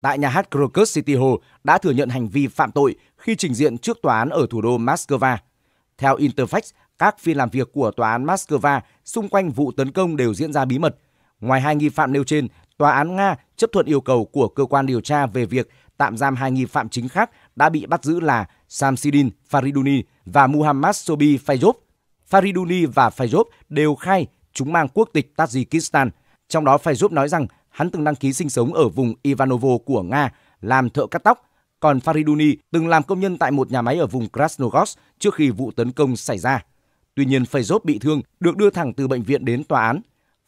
tại nhà hát Crocus City Hall đã thừa nhận hành vi phạm tội khi trình diện trước tòa án ở thủ đô Moscow. Theo Interfax, các phiên làm việc của tòa án Moscow xung quanh vụ tấn công đều diễn ra bí mật. Ngoài hai nghi phạm nêu trên, tòa án Nga chấp thuận yêu cầu của cơ quan điều tra về việc tạm giam hai nghi phạm chính khác đã bị bắt giữ là Samsidin Fariduni và Muhammad Sobi Fayzov. Fariduni và Fayzov đều khai chúng mang quốc tịch Tajikistan. Trong đó Fayzov nói rằng Hắn từng đăng ký sinh sống ở vùng Ivanovo của Nga làm thợ cắt tóc, còn Fariduni từng làm công nhân tại một nhà máy ở vùng Krasnogorsk trước khi vụ tấn công xảy ra. Tuy nhiên, Fajov bị thương, được đưa thẳng từ bệnh viện đến tòa án.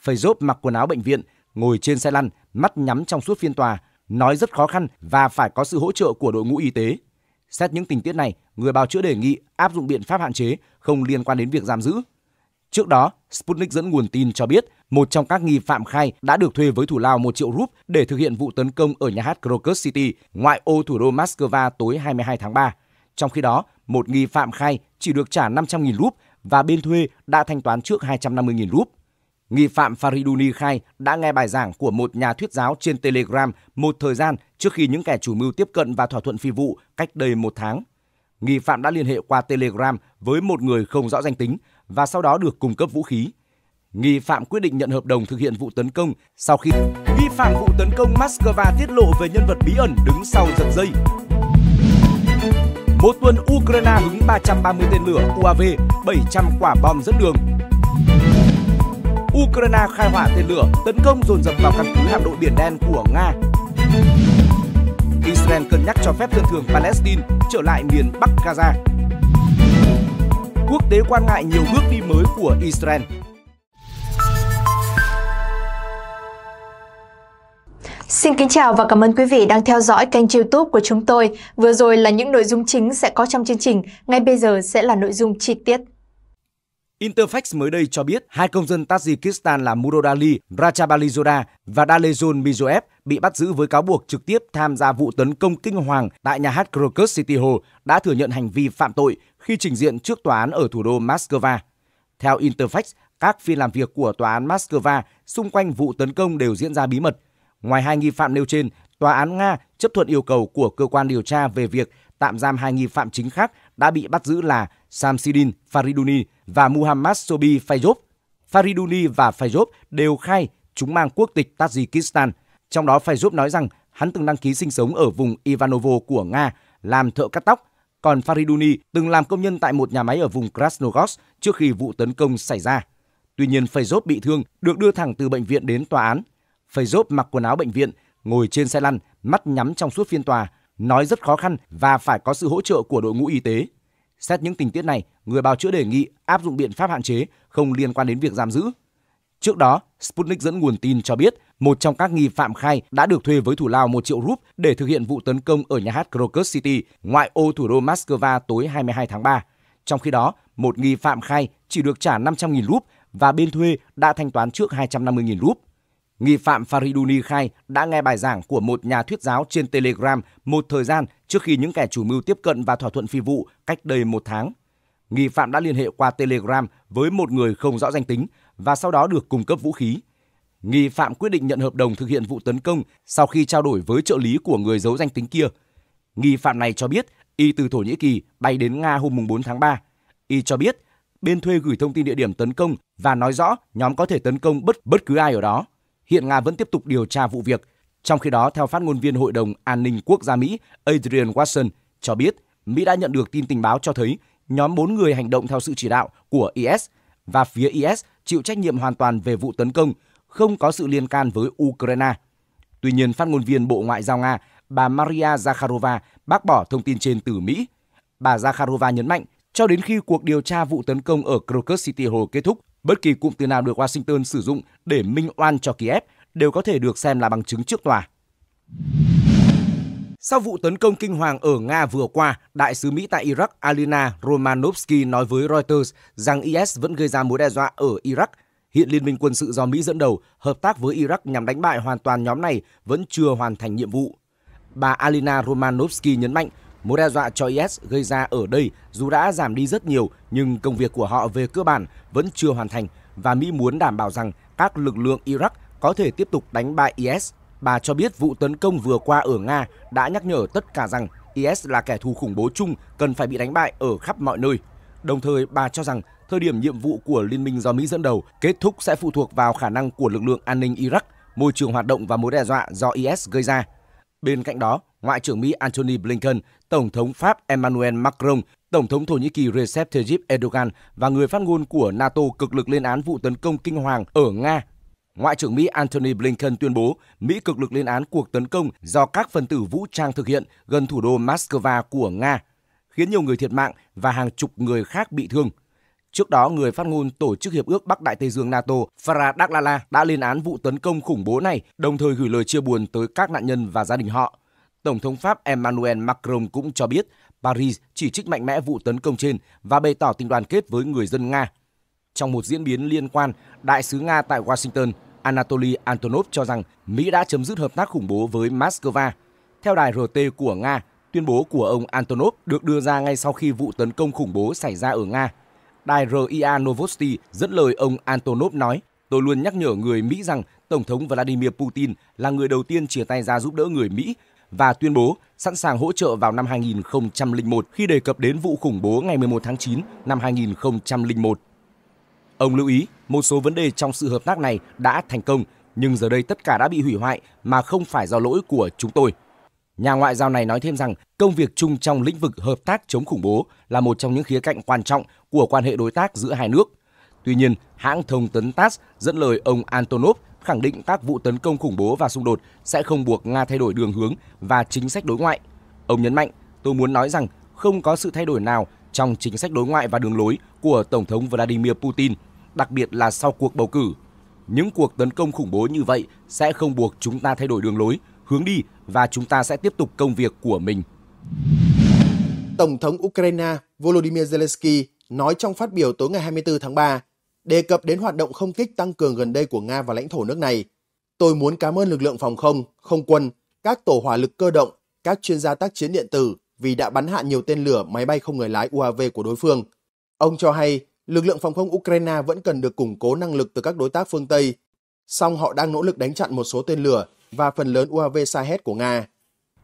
Fajov mặc quần áo bệnh viện, ngồi trên xe lăn, mắt nhắm trong suốt phiên tòa, nói rất khó khăn và phải có sự hỗ trợ của đội ngũ y tế. Xét những tình tiết này, người bào chữa đề nghị áp dụng biện pháp hạn chế không liên quan đến việc giam giữ. Trước đó, Sputnik dẫn nguồn tin cho biết một trong các nghi phạm khai đã được thuê với thủ lao 1 triệu rúp để thực hiện vụ tấn công ở nhà hát Krokus City, ngoại ô thủ đô Moscow tối 22 tháng 3. Trong khi đó, một nghi phạm khai chỉ được trả 500.000 rúp và bên thuê đã thanh toán trước 250.000 rúp. Nghi phạm Fariduni khai đã nghe bài giảng của một nhà thuyết giáo trên Telegram một thời gian trước khi những kẻ chủ mưu tiếp cận và thỏa thuận phi vụ cách đây một tháng. Nghi phạm đã liên hệ qua Telegram với một người không rõ danh tính và sau đó được cung cấp vũ khí nghi phạm quyết định nhận hợp đồng thực hiện vụ tấn công sau khi nghi phạm vụ tấn công Moscow tiết lộ về nhân vật bí ẩn đứng sau giật dây. Một tuần Ukraine hứng 330 tên lửa UAV, 700 quả bom dẫn đường. Ukraine khai hỏa tên lửa tấn công dồn dập vào căn cứ hạm đội biển đen của Nga. Israel cân nhắc cho phép dân thường Palestine trở lại miền Bắc Gaza. Quốc tế quan ngại nhiều bước đi mới của Israel. Xin kính chào và cảm ơn quý vị đang theo dõi kênh youtube của chúng tôi. Vừa rồi là những nội dung chính sẽ có trong chương trình, ngay bây giờ sẽ là nội dung chi tiết. Interfax mới đây cho biết hai công dân Tajikistan là Murodali Rachabalizoda và Dalezon Mizoev bị bắt giữ với cáo buộc trực tiếp tham gia vụ tấn công kinh hoàng tại nhà hát Crocus City Hall đã thừa nhận hành vi phạm tội khi trình diện trước tòa án ở thủ đô Moscow. Theo Interfax, các phiên làm việc của tòa án Moscow xung quanh vụ tấn công đều diễn ra bí mật – Ngoài hai nghi phạm nêu trên, tòa án Nga chấp thuận yêu cầu của cơ quan điều tra về việc tạm giam hai nghi phạm chính khác đã bị bắt giữ là Samsidin Fariduni và Muhammad Sobi Fayzov. Fariduni và Fayzov đều khai chúng mang quốc tịch Tajikistan. Trong đó Fayzov nói rằng hắn từng đăng ký sinh sống ở vùng Ivanovo của Nga làm thợ cắt tóc, còn Fariduni từng làm công nhân tại một nhà máy ở vùng Krasnogorsk trước khi vụ tấn công xảy ra. Tuy nhiên, Fayzov bị thương, được đưa thẳng từ bệnh viện đến tòa án phải rốp mặc quần áo bệnh viện, ngồi trên xe lăn, mắt nhắm trong suốt phiên tòa, nói rất khó khăn và phải có sự hỗ trợ của đội ngũ y tế. Xét những tình tiết này, người bào chữa đề nghị áp dụng biện pháp hạn chế không liên quan đến việc giam giữ. Trước đó, Sputnik dẫn nguồn tin cho biết một trong các nghi phạm khai đã được thuê với thủ lao 1 triệu rúp để thực hiện vụ tấn công ở nhà hát Krokus City, ngoại ô thủ đô Moscow tối 22 tháng 3. Trong khi đó, một nghi phạm khai chỉ được trả 500.000 rúp và bên thuê đã thanh toán trước 250.000 rúp. Nghi phạm Fariduni khai đã nghe bài giảng của một nhà thuyết giáo trên Telegram một thời gian trước khi những kẻ chủ mưu tiếp cận và thỏa thuận phi vụ cách đây một tháng. Nghi phạm đã liên hệ qua Telegram với một người không rõ danh tính và sau đó được cung cấp vũ khí. Nghi phạm quyết định nhận hợp đồng thực hiện vụ tấn công sau khi trao đổi với trợ lý của người giấu danh tính kia. Nghi phạm này cho biết y từ Thổ Nhĩ Kỳ bay đến Nga hôm 4 tháng 3. Y cho biết bên thuê gửi thông tin địa điểm tấn công và nói rõ nhóm có thể tấn công bất bất cứ ai ở đó. Hiện Nga vẫn tiếp tục điều tra vụ việc. Trong khi đó, theo phát ngôn viên Hội đồng An ninh Quốc gia Mỹ Adrian Watson cho biết, Mỹ đã nhận được tin tình báo cho thấy nhóm 4 người hành động theo sự chỉ đạo của IS và phía IS chịu trách nhiệm hoàn toàn về vụ tấn công, không có sự liên can với Ukraine. Tuy nhiên, phát ngôn viên Bộ Ngoại giao Nga bà Maria Zakharova bác bỏ thông tin trên từ Mỹ. Bà Zakharova nhấn mạnh, cho đến khi cuộc điều tra vụ tấn công ở Crocus City Hall kết thúc, Bất kỳ cụm từ nào được Washington sử dụng để minh oan cho Kiev đều có thể được xem là bằng chứng trước tòa. Sau vụ tấn công kinh hoàng ở Nga vừa qua, đại sứ Mỹ tại Iraq Alina Romanovsky nói với Reuters rằng IS vẫn gây ra mối đe dọa ở Iraq. Hiện Liên minh quân sự do Mỹ dẫn đầu hợp tác với Iraq nhằm đánh bại hoàn toàn nhóm này vẫn chưa hoàn thành nhiệm vụ. Bà Alina Romanovsky nhấn mạnh Mối đe dọa cho IS gây ra ở đây dù đã giảm đi rất nhiều nhưng công việc của họ về cơ bản vẫn chưa hoàn thành và Mỹ muốn đảm bảo rằng các lực lượng Iraq có thể tiếp tục đánh bại IS. Bà cho biết vụ tấn công vừa qua ở Nga đã nhắc nhở tất cả rằng IS là kẻ thù khủng bố chung cần phải bị đánh bại ở khắp mọi nơi. Đồng thời, bà cho rằng thời điểm nhiệm vụ của liên minh do Mỹ dẫn đầu kết thúc sẽ phụ thuộc vào khả năng của lực lượng an ninh Iraq, môi trường hoạt động và mối đe dọa do IS gây ra. Bên cạnh đó, Ngoại trưởng Mỹ Antony Blinken, Tổng thống Pháp Emmanuel Macron, Tổng thống Thổ Nhĩ Kỳ Recep Tayyip Erdogan và người phát ngôn của NATO cực lực lên án vụ tấn công kinh hoàng ở Nga. Ngoại trưởng Mỹ Antony Blinken tuyên bố Mỹ cực lực lên án cuộc tấn công do các phần tử vũ trang thực hiện gần thủ đô Moscow của Nga, khiến nhiều người thiệt mạng và hàng chục người khác bị thương. Trước đó, người phát ngôn Tổ chức Hiệp ước Bắc Đại Tây Dương NATO Farah Daglala đã lên án vụ tấn công khủng bố này, đồng thời gửi lời chia buồn tới các nạn nhân và gia đình họ. Tổng thống Pháp Emmanuel Macron cũng cho biết Paris chỉ trích mạnh mẽ vụ tấn công trên và bày tỏ tình đoàn kết với người dân Nga. Trong một diễn biến liên quan, đại sứ Nga tại Washington Anatoly Antonov cho rằng Mỹ đã chấm dứt hợp tác khủng bố với Moscow. Theo đài RT của Nga, tuyên bố của ông Antonov được đưa ra ngay sau khi vụ tấn công khủng bố xảy ra ở Nga. Đài RIA Novosti dẫn lời ông Antonov nói, Tôi luôn nhắc nhở người Mỹ rằng Tổng thống Vladimir Putin là người đầu tiên chia tay ra giúp đỡ người Mỹ và tuyên bố sẵn sàng hỗ trợ vào năm 2001 khi đề cập đến vụ khủng bố ngày 11 tháng 9 năm 2001. Ông lưu ý, một số vấn đề trong sự hợp tác này đã thành công, nhưng giờ đây tất cả đã bị hủy hoại mà không phải do lỗi của chúng tôi. Nhà ngoại giao này nói thêm rằng công việc chung trong lĩnh vực hợp tác chống khủng bố là một trong những khía cạnh quan trọng của quan hệ đối tác giữa hai nước. Tuy nhiên, hãng thông tấn TASS dẫn lời ông Antonov khẳng định các vụ tấn công khủng bố và xung đột sẽ không buộc Nga thay đổi đường hướng và chính sách đối ngoại. Ông nhấn mạnh, tôi muốn nói rằng không có sự thay đổi nào trong chính sách đối ngoại và đường lối của Tổng thống Vladimir Putin, đặc biệt là sau cuộc bầu cử. Những cuộc tấn công khủng bố như vậy sẽ không buộc chúng ta thay đổi đường lối, hướng đi và chúng ta sẽ tiếp tục công việc của mình. Tổng thống Ukraine Volodymyr Zelensky nói trong phát biểu tối ngày 24 tháng 3 đề cập đến hoạt động không kích tăng cường gần đây của Nga và lãnh thổ nước này. Tôi muốn cảm ơn lực lượng phòng không, không quân, các tổ hỏa lực cơ động, các chuyên gia tác chiến điện tử vì đã bắn hạ nhiều tên lửa máy bay không người lái UAV của đối phương. Ông cho hay lực lượng phòng không Ukraine vẫn cần được củng cố năng lực từ các đối tác phương Tây, song họ đang nỗ lực đánh chặn một số tên lửa và phần lớn UAV Sahed của Nga.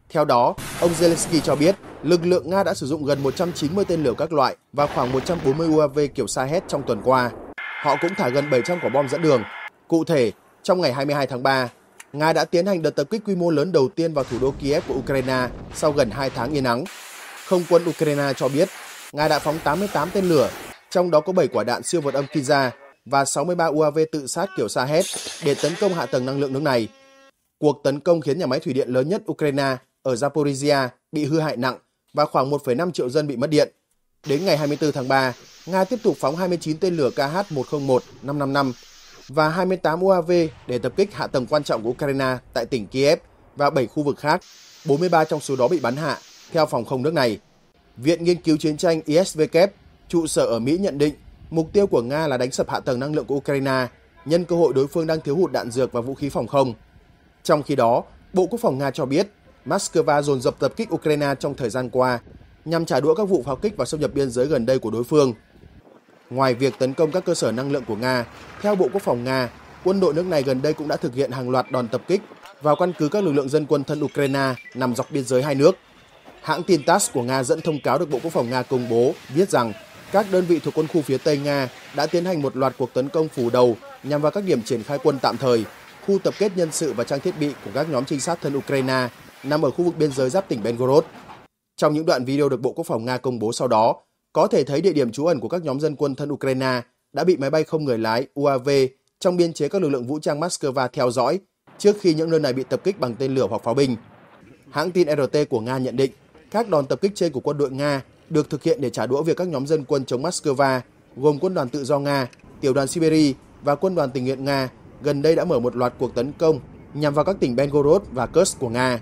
Theo đó, ông Zelensky cho biết lực lượng Nga đã sử dụng gần 190 tên lửa các loại và khoảng 140 UAV kiểu Sahed trong tuần qua họ cũng thả gần 700 quả bom dẫn đường. Cụ thể, trong ngày 22 tháng 3, Nga đã tiến hành đợt tập kích quy mô lớn đầu tiên vào thủ đô Kiev của Ukraine sau gần 2 tháng yên nắng. Không quân Ukraine cho biết, Nga đã phóng 88 tên lửa, trong đó có 7 quả đạn siêu vật âm Kinza và 63 UAV tự sát kiểu Sahed để tấn công hạ tầng năng lượng nước này. Cuộc tấn công khiến nhà máy thủy điện lớn nhất Ukraine ở Zaporizhia bị hư hại nặng và khoảng 1,5 triệu dân bị mất điện. Đến ngày 24 tháng 3, Nga tiếp tục phóng 29 tên lửa KH-101 555 và 28 UAV để tập kích hạ tầng quan trọng của Ukraine tại tỉnh Kiev và 7 khu vực khác, 43 trong số đó bị bắn hạ, theo phòng không nước này. Viện Nghiên cứu Chiến tranh ISVK, trụ sở ở Mỹ nhận định mục tiêu của Nga là đánh sập hạ tầng năng lượng của Ukraine, nhân cơ hội đối phương đang thiếu hụt đạn dược và vũ khí phòng không. Trong khi đó, Bộ Quốc phòng Nga cho biết, Moscow dồn dập tập kích Ukraine trong thời gian qua nhằm trả đũa các vụ pháo kích và xâm nhập biên giới gần đây của đối phương. Ngoài việc tấn công các cơ sở năng lượng của Nga, theo Bộ Quốc phòng Nga, quân đội nước này gần đây cũng đã thực hiện hàng loạt đòn tập kích vào căn cứ các lực lượng dân quân thân Ukraine nằm dọc biên giới hai nước. Hãng tin TASS của Nga dẫn thông cáo được Bộ Quốc phòng Nga công bố viết rằng các đơn vị thuộc quân khu phía Tây Nga đã tiến hành một loạt cuộc tấn công phủ đầu nhằm vào các điểm triển khai quân tạm thời, khu tập kết nhân sự và trang thiết bị của các nhóm trinh sát thân Ukraine nằm ở khu vực biên giới giáp tỉnh Belgorod. Trong những đoạn video được Bộ Quốc phòng Nga công bố sau đó, có thể thấy địa điểm trú ẩn của các nhóm dân quân thân Ukraine đã bị máy bay không người lái UAV trong biên chế các lực lượng vũ trang Moscow theo dõi trước khi những nơi này bị tập kích bằng tên lửa hoặc pháo binh. Hãng tin RT của Nga nhận định các đòn tập kích trên của quân đội Nga được thực hiện để trả đũa việc các nhóm dân quân chống Moscow gồm quân đoàn tự do Nga, tiểu đoàn Siberia và quân đoàn tình nguyện Nga gần đây đã mở một loạt cuộc tấn công nhằm vào các tỉnh Belgorod và Kursk của Nga.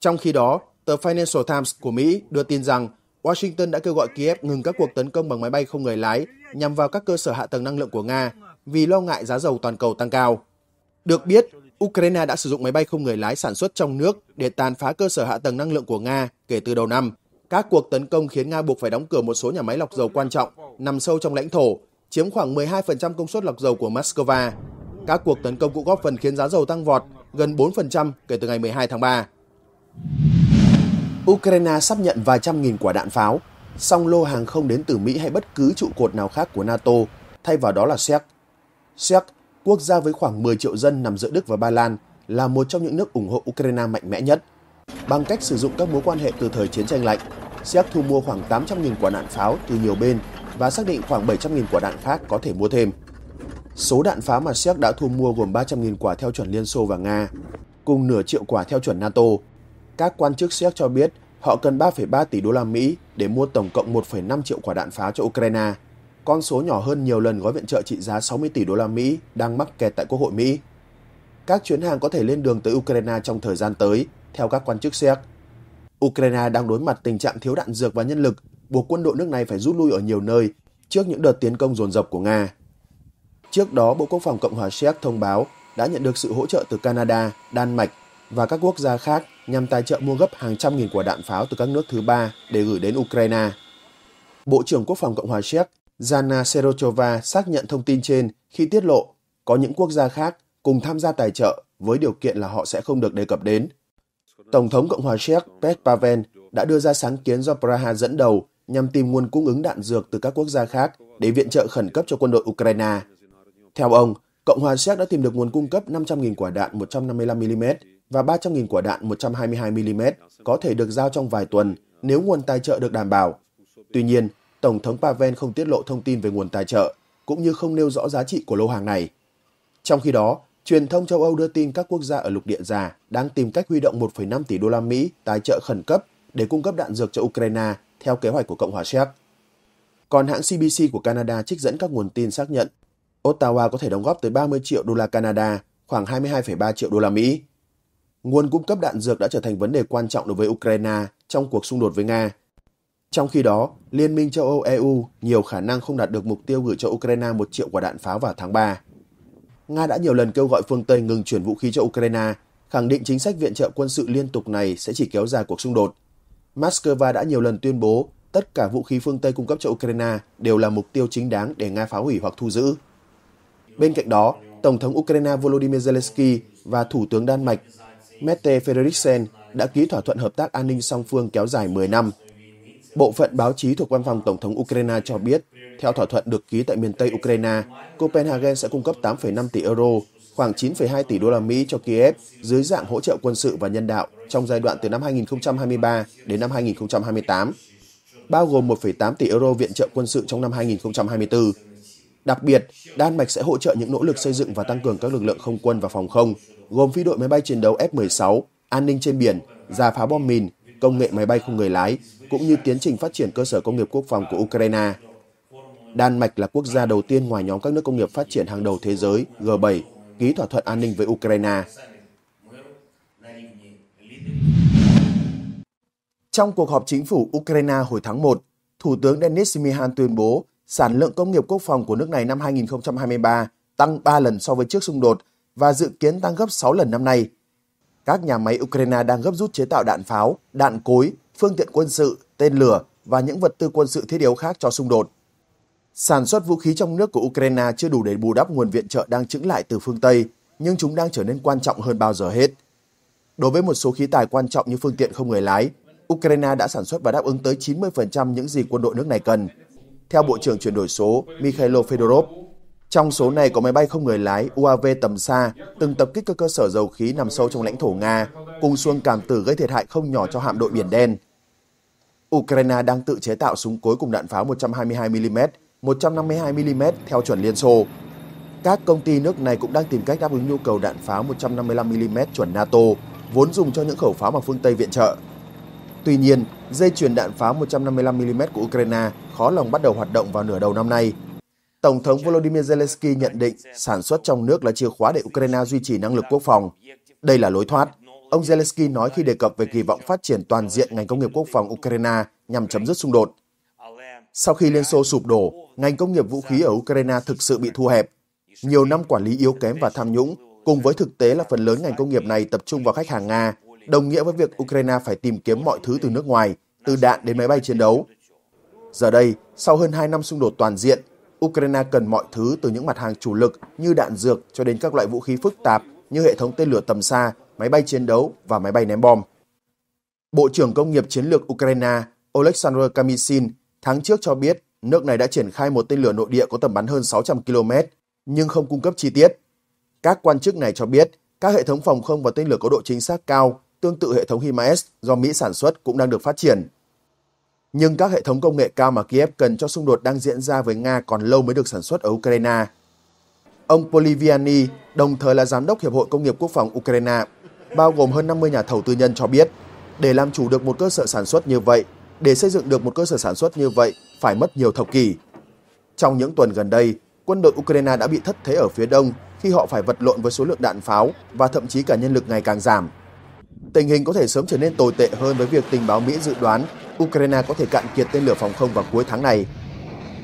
Trong khi đó, Tờ Financial Times của Mỹ đưa tin rằng Washington đã kêu gọi Kiev ngừng các cuộc tấn công bằng máy bay không người lái nhằm vào các cơ sở hạ tầng năng lượng của Nga vì lo ngại giá dầu toàn cầu tăng cao. Được biết, Ukraine đã sử dụng máy bay không người lái sản xuất trong nước để tàn phá cơ sở hạ tầng năng lượng của Nga kể từ đầu năm. Các cuộc tấn công khiến Nga buộc phải đóng cửa một số nhà máy lọc dầu quan trọng nằm sâu trong lãnh thổ, chiếm khoảng 12% công suất lọc dầu của Moscow. Các cuộc tấn công cũng góp phần khiến giá dầu tăng vọt gần 4% kể từ ngày 12 tháng 3. Ukraine sắp nhận vài trăm nghìn quả đạn pháo, song lô hàng không đến từ Mỹ hay bất cứ trụ cột nào khác của NATO, thay vào đó là Séc. Séc, quốc gia với khoảng 10 triệu dân nằm giữa Đức và Ba Lan, là một trong những nước ủng hộ Ukraine mạnh mẽ nhất. Bằng cách sử dụng các mối quan hệ từ thời chiến tranh lạnh, Séc thu mua khoảng 800.000 quả đạn pháo từ nhiều bên và xác định khoảng 700.000 quả đạn khác có thể mua thêm. Số đạn pháo mà Séc đã thu mua gồm 300.000 quả theo chuẩn Liên Xô và Nga, cùng nửa triệu quả theo chuẩn NATO các quan chức Séc cho biết họ cần 3,3 tỷ đô la Mỹ để mua tổng cộng 1,5 triệu quả đạn pháo cho Ukraine, con số nhỏ hơn nhiều lần gói viện trợ trị giá 60 tỷ đô la Mỹ đang mắc kẹt tại Quốc hội Mỹ. Các chuyến hàng có thể lên đường tới Ukraine trong thời gian tới, theo các quan chức Séc. Ukraine đang đối mặt tình trạng thiếu đạn dược và nhân lực, buộc quân đội nước này phải rút lui ở nhiều nơi trước những đợt tiến công dồn dập của Nga. Trước đó, Bộ Quốc phòng Cộng hòa Séc thông báo đã nhận được sự hỗ trợ từ Canada, Đan Mạch và các quốc gia khác nhằm tài trợ mua gấp hàng trăm nghìn quả đạn pháo từ các nước thứ ba để gửi đến Ukraine. Bộ trưởng Quốc phòng Cộng hòa Séc Zana Serochova xác nhận thông tin trên khi tiết lộ có những quốc gia khác cùng tham gia tài trợ với điều kiện là họ sẽ không được đề cập đến. Tổng thống Cộng hòa Séc Pet Pavel đã đưa ra sáng kiến do Praha dẫn đầu nhằm tìm nguồn cung ứng đạn dược từ các quốc gia khác để viện trợ khẩn cấp cho quân đội Ukraine. Theo ông, Cộng hòa Séc đã tìm được nguồn cung cấp 500.000 quả đạn 155mm và 300.000 quả đạn 122mm có thể được giao trong vài tuần nếu nguồn tài trợ được đảm bảo. Tuy nhiên, Tổng thống Paven không tiết lộ thông tin về nguồn tài trợ, cũng như không nêu rõ giá trị của lô hàng này. Trong khi đó, truyền thông châu Âu đưa tin các quốc gia ở lục địa già đang tìm cách huy động 1,5 tỷ đô la Mỹ tài trợ khẩn cấp để cung cấp đạn dược cho Ukraine theo kế hoạch của Cộng hòa Séc. Còn hãng CBC của Canada trích dẫn các nguồn tin xác nhận Ottawa có thể đóng góp tới 30 triệu đô la Canada, khoảng 22,3 triệu đô la Mỹ nguồn cung cấp đạn dược đã trở thành vấn đề quan trọng đối với Ukraine trong cuộc xung đột với Nga. Trong khi đó, Liên minh châu Âu EU nhiều khả năng không đạt được mục tiêu gửi cho Ukraine một triệu quả đạn pháo vào tháng 3. Nga đã nhiều lần kêu gọi phương Tây ngừng chuyển vũ khí cho Ukraine, khẳng định chính sách viện trợ quân sự liên tục này sẽ chỉ kéo dài cuộc xung đột. Moscow đã nhiều lần tuyên bố tất cả vũ khí phương Tây cung cấp cho Ukraine đều là mục tiêu chính đáng để Nga phá hủy hoặc thu giữ. Bên cạnh đó, Tổng thống Ukraine Volodymyr Zelensky và Thủ tướng Đan Mạch Mette Frederiksen đã ký thỏa thuận hợp tác an ninh song phương kéo dài 10 năm. Bộ phận báo chí thuộc văn phòng Tổng thống Ukraine cho biết, theo thỏa thuận được ký tại miền Tây Ukraine, Copenhagen sẽ cung cấp 8,5 tỷ euro, khoảng 9,2 tỷ đô la Mỹ cho Kiev dưới dạng hỗ trợ quân sự và nhân đạo trong giai đoạn từ năm 2023 đến năm 2028, bao gồm 1,8 tỷ euro viện trợ quân sự trong năm 2024. Đặc biệt, Đan Mạch sẽ hỗ trợ những nỗ lực xây dựng và tăng cường các lực lượng không quân và phòng không, gồm phi đội máy bay chiến đấu F-16, an ninh trên biển, giả phá bom mìn, công nghệ máy bay không người lái, cũng như tiến trình phát triển cơ sở công nghiệp quốc phòng của Ukraine. Đan Mạch là quốc gia đầu tiên ngoài nhóm các nước công nghiệp phát triển hàng đầu thế giới G7 ký thỏa thuận an ninh với Ukraine. Trong cuộc họp chính phủ Ukraine hồi tháng 1, Thủ tướng Denis Mihal tuyên bố sản lượng công nghiệp quốc phòng của nước này năm 2023 tăng 3 lần so với trước xung đột và dự kiến tăng gấp 6 lần năm nay. Các nhà máy Ukraine đang gấp rút chế tạo đạn pháo, đạn cối, phương tiện quân sự, tên lửa và những vật tư quân sự thiết yếu khác cho xung đột. Sản xuất vũ khí trong nước của Ukraine chưa đủ để bù đắp nguồn viện trợ đang chững lại từ phương Tây, nhưng chúng đang trở nên quan trọng hơn bao giờ hết. Đối với một số khí tài quan trọng như phương tiện không người lái, Ukraine đã sản xuất và đáp ứng tới 90% những gì quân đội nước này cần. Theo Bộ trưởng chuyển đổi số Mikhailo Fedorov, trong số này có máy bay không người lái UAV tầm xa từng tập kích các cơ sở dầu khí nằm sâu trong lãnh thổ Nga, cùng xuông cảm tử gây thiệt hại không nhỏ cho hạm đội Biển Đen. Ukraine đang tự chế tạo súng cối cùng đạn pháo 122mm, 152mm theo chuẩn Liên Xô. Các công ty nước này cũng đang tìm cách đáp ứng nhu cầu đạn pháo 155mm chuẩn NATO, vốn dùng cho những khẩu pháo mà phương Tây viện trợ. Tuy nhiên, dây chuyền đạn pháo 155mm của Ukraine khó lòng bắt đầu hoạt động vào nửa đầu năm nay Tổng thống Volodymyr Zelensky nhận định sản xuất trong nước là chìa khóa để Ukraine duy trì năng lực quốc phòng. Đây là lối thoát. Ông Zelensky nói khi đề cập về kỳ vọng phát triển toàn diện ngành công nghiệp quốc phòng Ukraine nhằm chấm dứt xung đột. Sau khi Liên Xô sụp đổ, ngành công nghiệp vũ khí ở Ukraine thực sự bị thu hẹp. Nhiều năm quản lý yếu kém và tham nhũng, cùng với thực tế là phần lớn ngành công nghiệp này tập trung vào khách hàng Nga, đồng nghĩa với việc Ukraine phải tìm kiếm mọi thứ từ nước ngoài, từ đạn đến máy bay chiến đấu. Giờ đây, sau hơn 2 năm xung đột toàn diện, Ukraine cần mọi thứ từ những mặt hàng chủ lực như đạn dược cho đến các loại vũ khí phức tạp như hệ thống tên lửa tầm xa, máy bay chiến đấu và máy bay ném bom. Bộ trưởng Công nghiệp Chiến lược Ukraine Oleksandr Kamishin tháng trước cho biết nước này đã triển khai một tên lửa nội địa có tầm bắn hơn 600 km, nhưng không cung cấp chi tiết. Các quan chức này cho biết các hệ thống phòng không và tên lửa có độ chính xác cao tương tự hệ thống HIMARS do Mỹ sản xuất cũng đang được phát triển nhưng các hệ thống công nghệ cao mà Kiev cần cho xung đột đang diễn ra với Nga còn lâu mới được sản xuất ở Ukraine. Ông Poliviani, đồng thời là giám đốc Hiệp hội Công nghiệp Quốc phòng Ukraine, bao gồm hơn 50 nhà thầu tư nhân cho biết, để làm chủ được một cơ sở sản xuất như vậy, để xây dựng được một cơ sở sản xuất như vậy phải mất nhiều thập kỷ. Trong những tuần gần đây, quân đội Ukraine đã bị thất thế ở phía đông khi họ phải vật lộn với số lượng đạn pháo và thậm chí cả nhân lực ngày càng giảm. Tình hình có thể sớm trở nên tồi tệ hơn với việc tình báo Mỹ dự đoán Ukraine có thể cạn kiệt tên lửa phòng không vào cuối tháng này.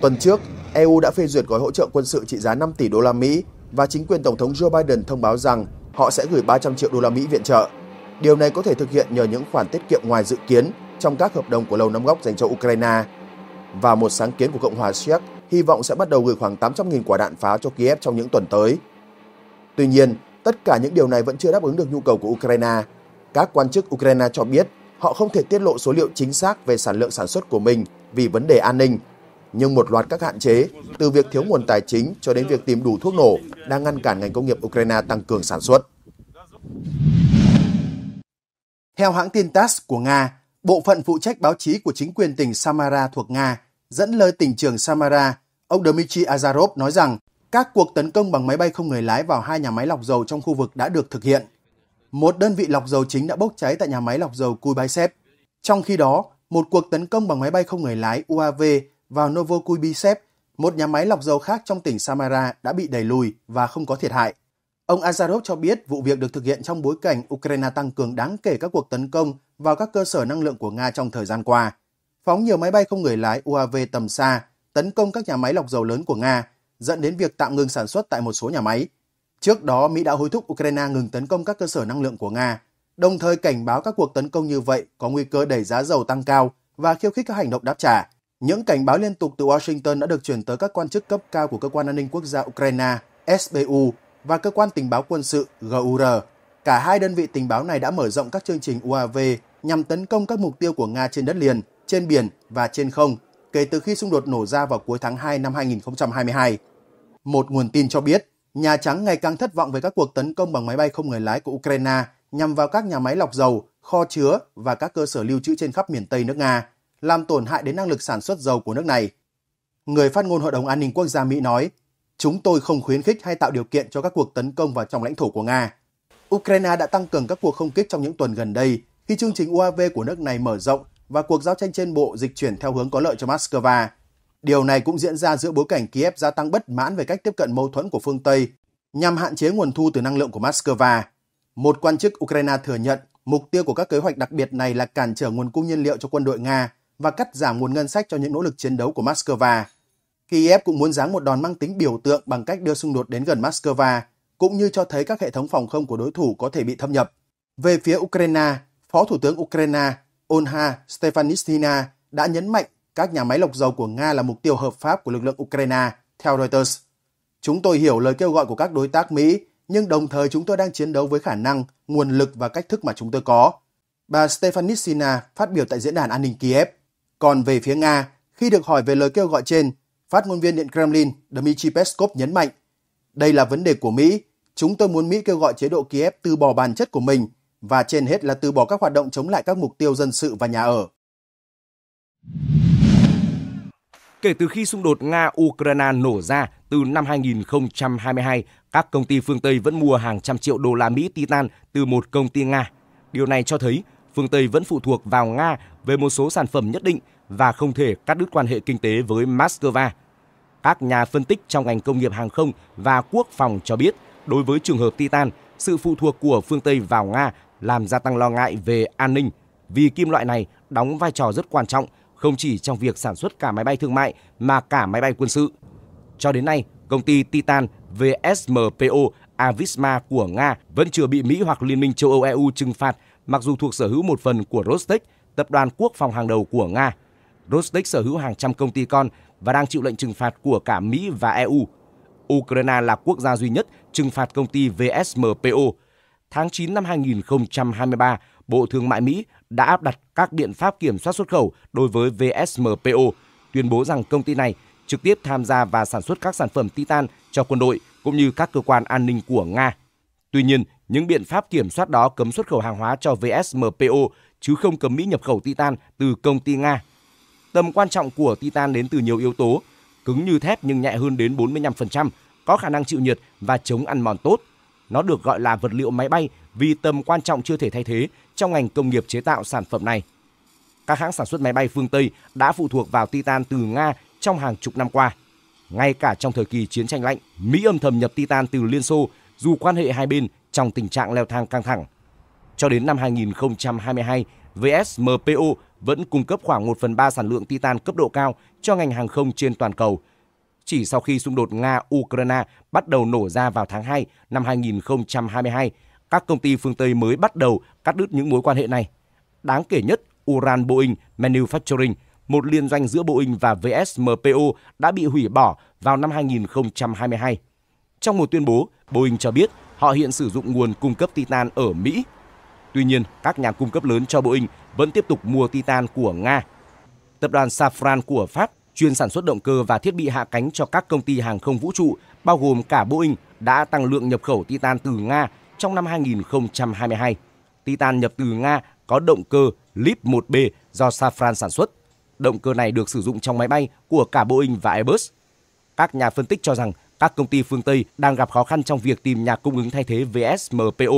Tuần trước, EU đã phê duyệt gói hỗ trợ quân sự trị giá 5 tỷ đô la Mỹ và chính quyền Tổng thống Joe Biden thông báo rằng họ sẽ gửi 300 triệu đô la Mỹ viện trợ. Điều này có thể thực hiện nhờ những khoản tiết kiệm ngoài dự kiến trong các hợp đồng của Lầu Năm Góc dành cho Ukraine. Và một sáng kiến của Cộng hòa Séc hy vọng sẽ bắt đầu gửi khoảng 800.000 quả đạn pháo cho Kiev trong những tuần tới. Tuy nhiên, tất cả những điều này vẫn chưa đáp ứng được nhu cầu của Ukraine. Các quan chức Ukraine cho biết họ không thể tiết lộ số liệu chính xác về sản lượng sản xuất của mình vì vấn đề an ninh. Nhưng một loạt các hạn chế, từ việc thiếu nguồn tài chính cho đến việc tìm đủ thuốc nổ, đang ngăn cản ngành công nghiệp Ukraine tăng cường sản xuất. Theo hãng tin TASS của Nga, bộ phận phụ trách báo chí của chính quyền tỉnh Samara thuộc Nga dẫn lời tỉnh trưởng Samara, ông Dmitry Azarov nói rằng các cuộc tấn công bằng máy bay không người lái vào hai nhà máy lọc dầu trong khu vực đã được thực hiện – một đơn vị lọc dầu chính đã bốc cháy tại nhà máy lọc dầu Kuibaisep. Trong khi đó, một cuộc tấn công bằng máy bay không người lái UAV vào Novokuibisep, một nhà máy lọc dầu khác trong tỉnh Samara đã bị đẩy lùi và không có thiệt hại. Ông Azarov cho biết vụ việc được thực hiện trong bối cảnh Ukraine tăng cường đáng kể các cuộc tấn công vào các cơ sở năng lượng của Nga trong thời gian qua. Phóng nhiều máy bay không người lái UAV tầm xa, tấn công các nhà máy lọc dầu lớn của Nga, dẫn đến việc tạm ngừng sản xuất tại một số nhà máy. Trước đó, Mỹ đã hối thúc Ukraine ngừng tấn công các cơ sở năng lượng của Nga, đồng thời cảnh báo các cuộc tấn công như vậy có nguy cơ đẩy giá dầu tăng cao và khiêu khích các hành động đáp trả. Những cảnh báo liên tục từ Washington đã được chuyển tới các quan chức cấp cao của Cơ quan An ninh Quốc gia Ukraine SBU và Cơ quan Tình báo Quân sự GUR. Cả hai đơn vị tình báo này đã mở rộng các chương trình UAV nhằm tấn công các mục tiêu của Nga trên đất liền, trên biển và trên không kể từ khi xung đột nổ ra vào cuối tháng 2 năm 2022. Một nguồn tin cho biết, Nhà Trắng ngày càng thất vọng về các cuộc tấn công bằng máy bay không người lái của Ukraine nhằm vào các nhà máy lọc dầu, kho chứa và các cơ sở lưu trữ trên khắp miền Tây nước Nga, làm tổn hại đến năng lực sản xuất dầu của nước này. Người phát ngôn Hội đồng An ninh Quốc gia Mỹ nói, chúng tôi không khuyến khích hay tạo điều kiện cho các cuộc tấn công vào trong lãnh thổ của Nga. Ukraine đã tăng cường các cuộc không kích trong những tuần gần đây khi chương trình UAV của nước này mở rộng và cuộc giao tranh trên bộ dịch chuyển theo hướng có lợi cho Moscow. Điều này cũng diễn ra giữa bối cảnh Kiev gia tăng bất mãn về cách tiếp cận mâu thuẫn của phương Tây nhằm hạn chế nguồn thu từ năng lượng của Moscow. Một quan chức Ukraine thừa nhận mục tiêu của các kế hoạch đặc biệt này là cản trở nguồn cung nhiên liệu cho quân đội Nga và cắt giảm nguồn ngân sách cho những nỗ lực chiến đấu của Moscow. Kiev cũng muốn giáng một đòn mang tính biểu tượng bằng cách đưa xung đột đến gần Moscow, cũng như cho thấy các hệ thống phòng không của đối thủ có thể bị thâm nhập. Về phía Ukraine, Phó Thủ tướng Ukraine Olha Stefanistina đã nhấn mạnh các nhà máy lọc dầu của Nga là mục tiêu hợp pháp của lực lượng Ukraine, theo Reuters. Chúng tôi hiểu lời kêu gọi của các đối tác Mỹ, nhưng đồng thời chúng tôi đang chiến đấu với khả năng, nguồn lực và cách thức mà chúng tôi có. Bà Stefanitsina phát biểu tại Diễn đàn An ninh Kiev. Còn về phía Nga, khi được hỏi về lời kêu gọi trên, phát ngôn viên Điện Kremlin Dmitry Peskov nhấn mạnh, đây là vấn đề của Mỹ, chúng tôi muốn Mỹ kêu gọi chế độ Kiev từ bỏ bản chất của mình và trên hết là từ bỏ các hoạt động chống lại các mục tiêu dân sự và nhà ở. Kể từ khi xung đột Nga-Ukraine nổ ra từ năm 2022, các công ty phương Tây vẫn mua hàng trăm triệu đô la Mỹ titan từ một công ty Nga. Điều này cho thấy phương Tây vẫn phụ thuộc vào Nga về một số sản phẩm nhất định và không thể cắt đứt quan hệ kinh tế với Moscow. Các nhà phân tích trong ngành công nghiệp hàng không và quốc phòng cho biết, đối với trường hợp titan, sự phụ thuộc của phương Tây vào Nga làm gia tăng lo ngại về an ninh, vì kim loại này đóng vai trò rất quan trọng không chỉ trong việc sản xuất cả máy bay thương mại mà cả máy bay quân sự. Cho đến nay, công ty Titan VSMPO Avisma của Nga vẫn chưa bị Mỹ hoặc Liên minh châu Âu EU trừng phạt, mặc dù thuộc sở hữu một phần của Rostec, tập đoàn quốc phòng hàng đầu của Nga. Rostec sở hữu hàng trăm công ty con và đang chịu lệnh trừng phạt của cả Mỹ và EU. Ukraine là quốc gia duy nhất trừng phạt công ty VSMPO. Tháng 9 năm 2023, Bộ Thương mại Mỹ đã áp đặt các biện pháp kiểm soát xuất khẩu đối với VSMPO, tuyên bố rằng công ty này trực tiếp tham gia và sản xuất các sản phẩm titan cho quân đội cũng như các cơ quan an ninh của Nga. Tuy nhiên, những biện pháp kiểm soát đó cấm xuất khẩu hàng hóa cho VSMPO chứ không cấm Mỹ nhập khẩu titan từ công ty Nga. Tầm quan trọng của titan đến từ nhiều yếu tố, cứng như thép nhưng nhẹ hơn đến 45%, có khả năng chịu nhiệt và chống ăn mòn tốt. Nó được gọi là vật liệu máy bay vì tầm quan trọng chưa thể thay thế trong ngành công nghiệp chế tạo sản phẩm này. Các hãng sản xuất máy bay phương Tây đã phụ thuộc vào titan từ Nga trong hàng chục năm qua. Ngay cả trong thời kỳ chiến tranh lạnh, Mỹ âm thầm nhập titan từ Liên Xô dù quan hệ hai bên trong tình trạng leo thang căng thẳng. Cho đến năm 2022, VSMPO vẫn cung cấp khoảng 1 phần 3 sản lượng titan cấp độ cao cho ngành hàng không trên toàn cầu. Chỉ sau khi xung đột Nga-Ukraine bắt đầu nổ ra vào tháng 2 năm 2022, các công ty phương Tây mới bắt đầu cắt đứt những mối quan hệ này. Đáng kể nhất, Uran Boeing Manufacturing, một liên doanh giữa Boeing và VSMPO đã bị hủy bỏ vào năm 2022. Trong một tuyên bố, Boeing cho biết họ hiện sử dụng nguồn cung cấp titan ở Mỹ. Tuy nhiên, các nhà cung cấp lớn cho Boeing vẫn tiếp tục mua titan của Nga. Tập đoàn Safran của Pháp chuyên sản xuất động cơ và thiết bị hạ cánh cho các công ty hàng không vũ trụ, bao gồm cả Boeing, đã tăng lượng nhập khẩu titan từ Nga trong năm 2022. Titan nhập từ Nga có động cơ Leap 1B do Safran sản xuất. Động cơ này được sử dụng trong máy bay của cả Boeing và Airbus. Các nhà phân tích cho rằng các công ty phương Tây đang gặp khó khăn trong việc tìm nhà cung ứng thay thế VSMPO.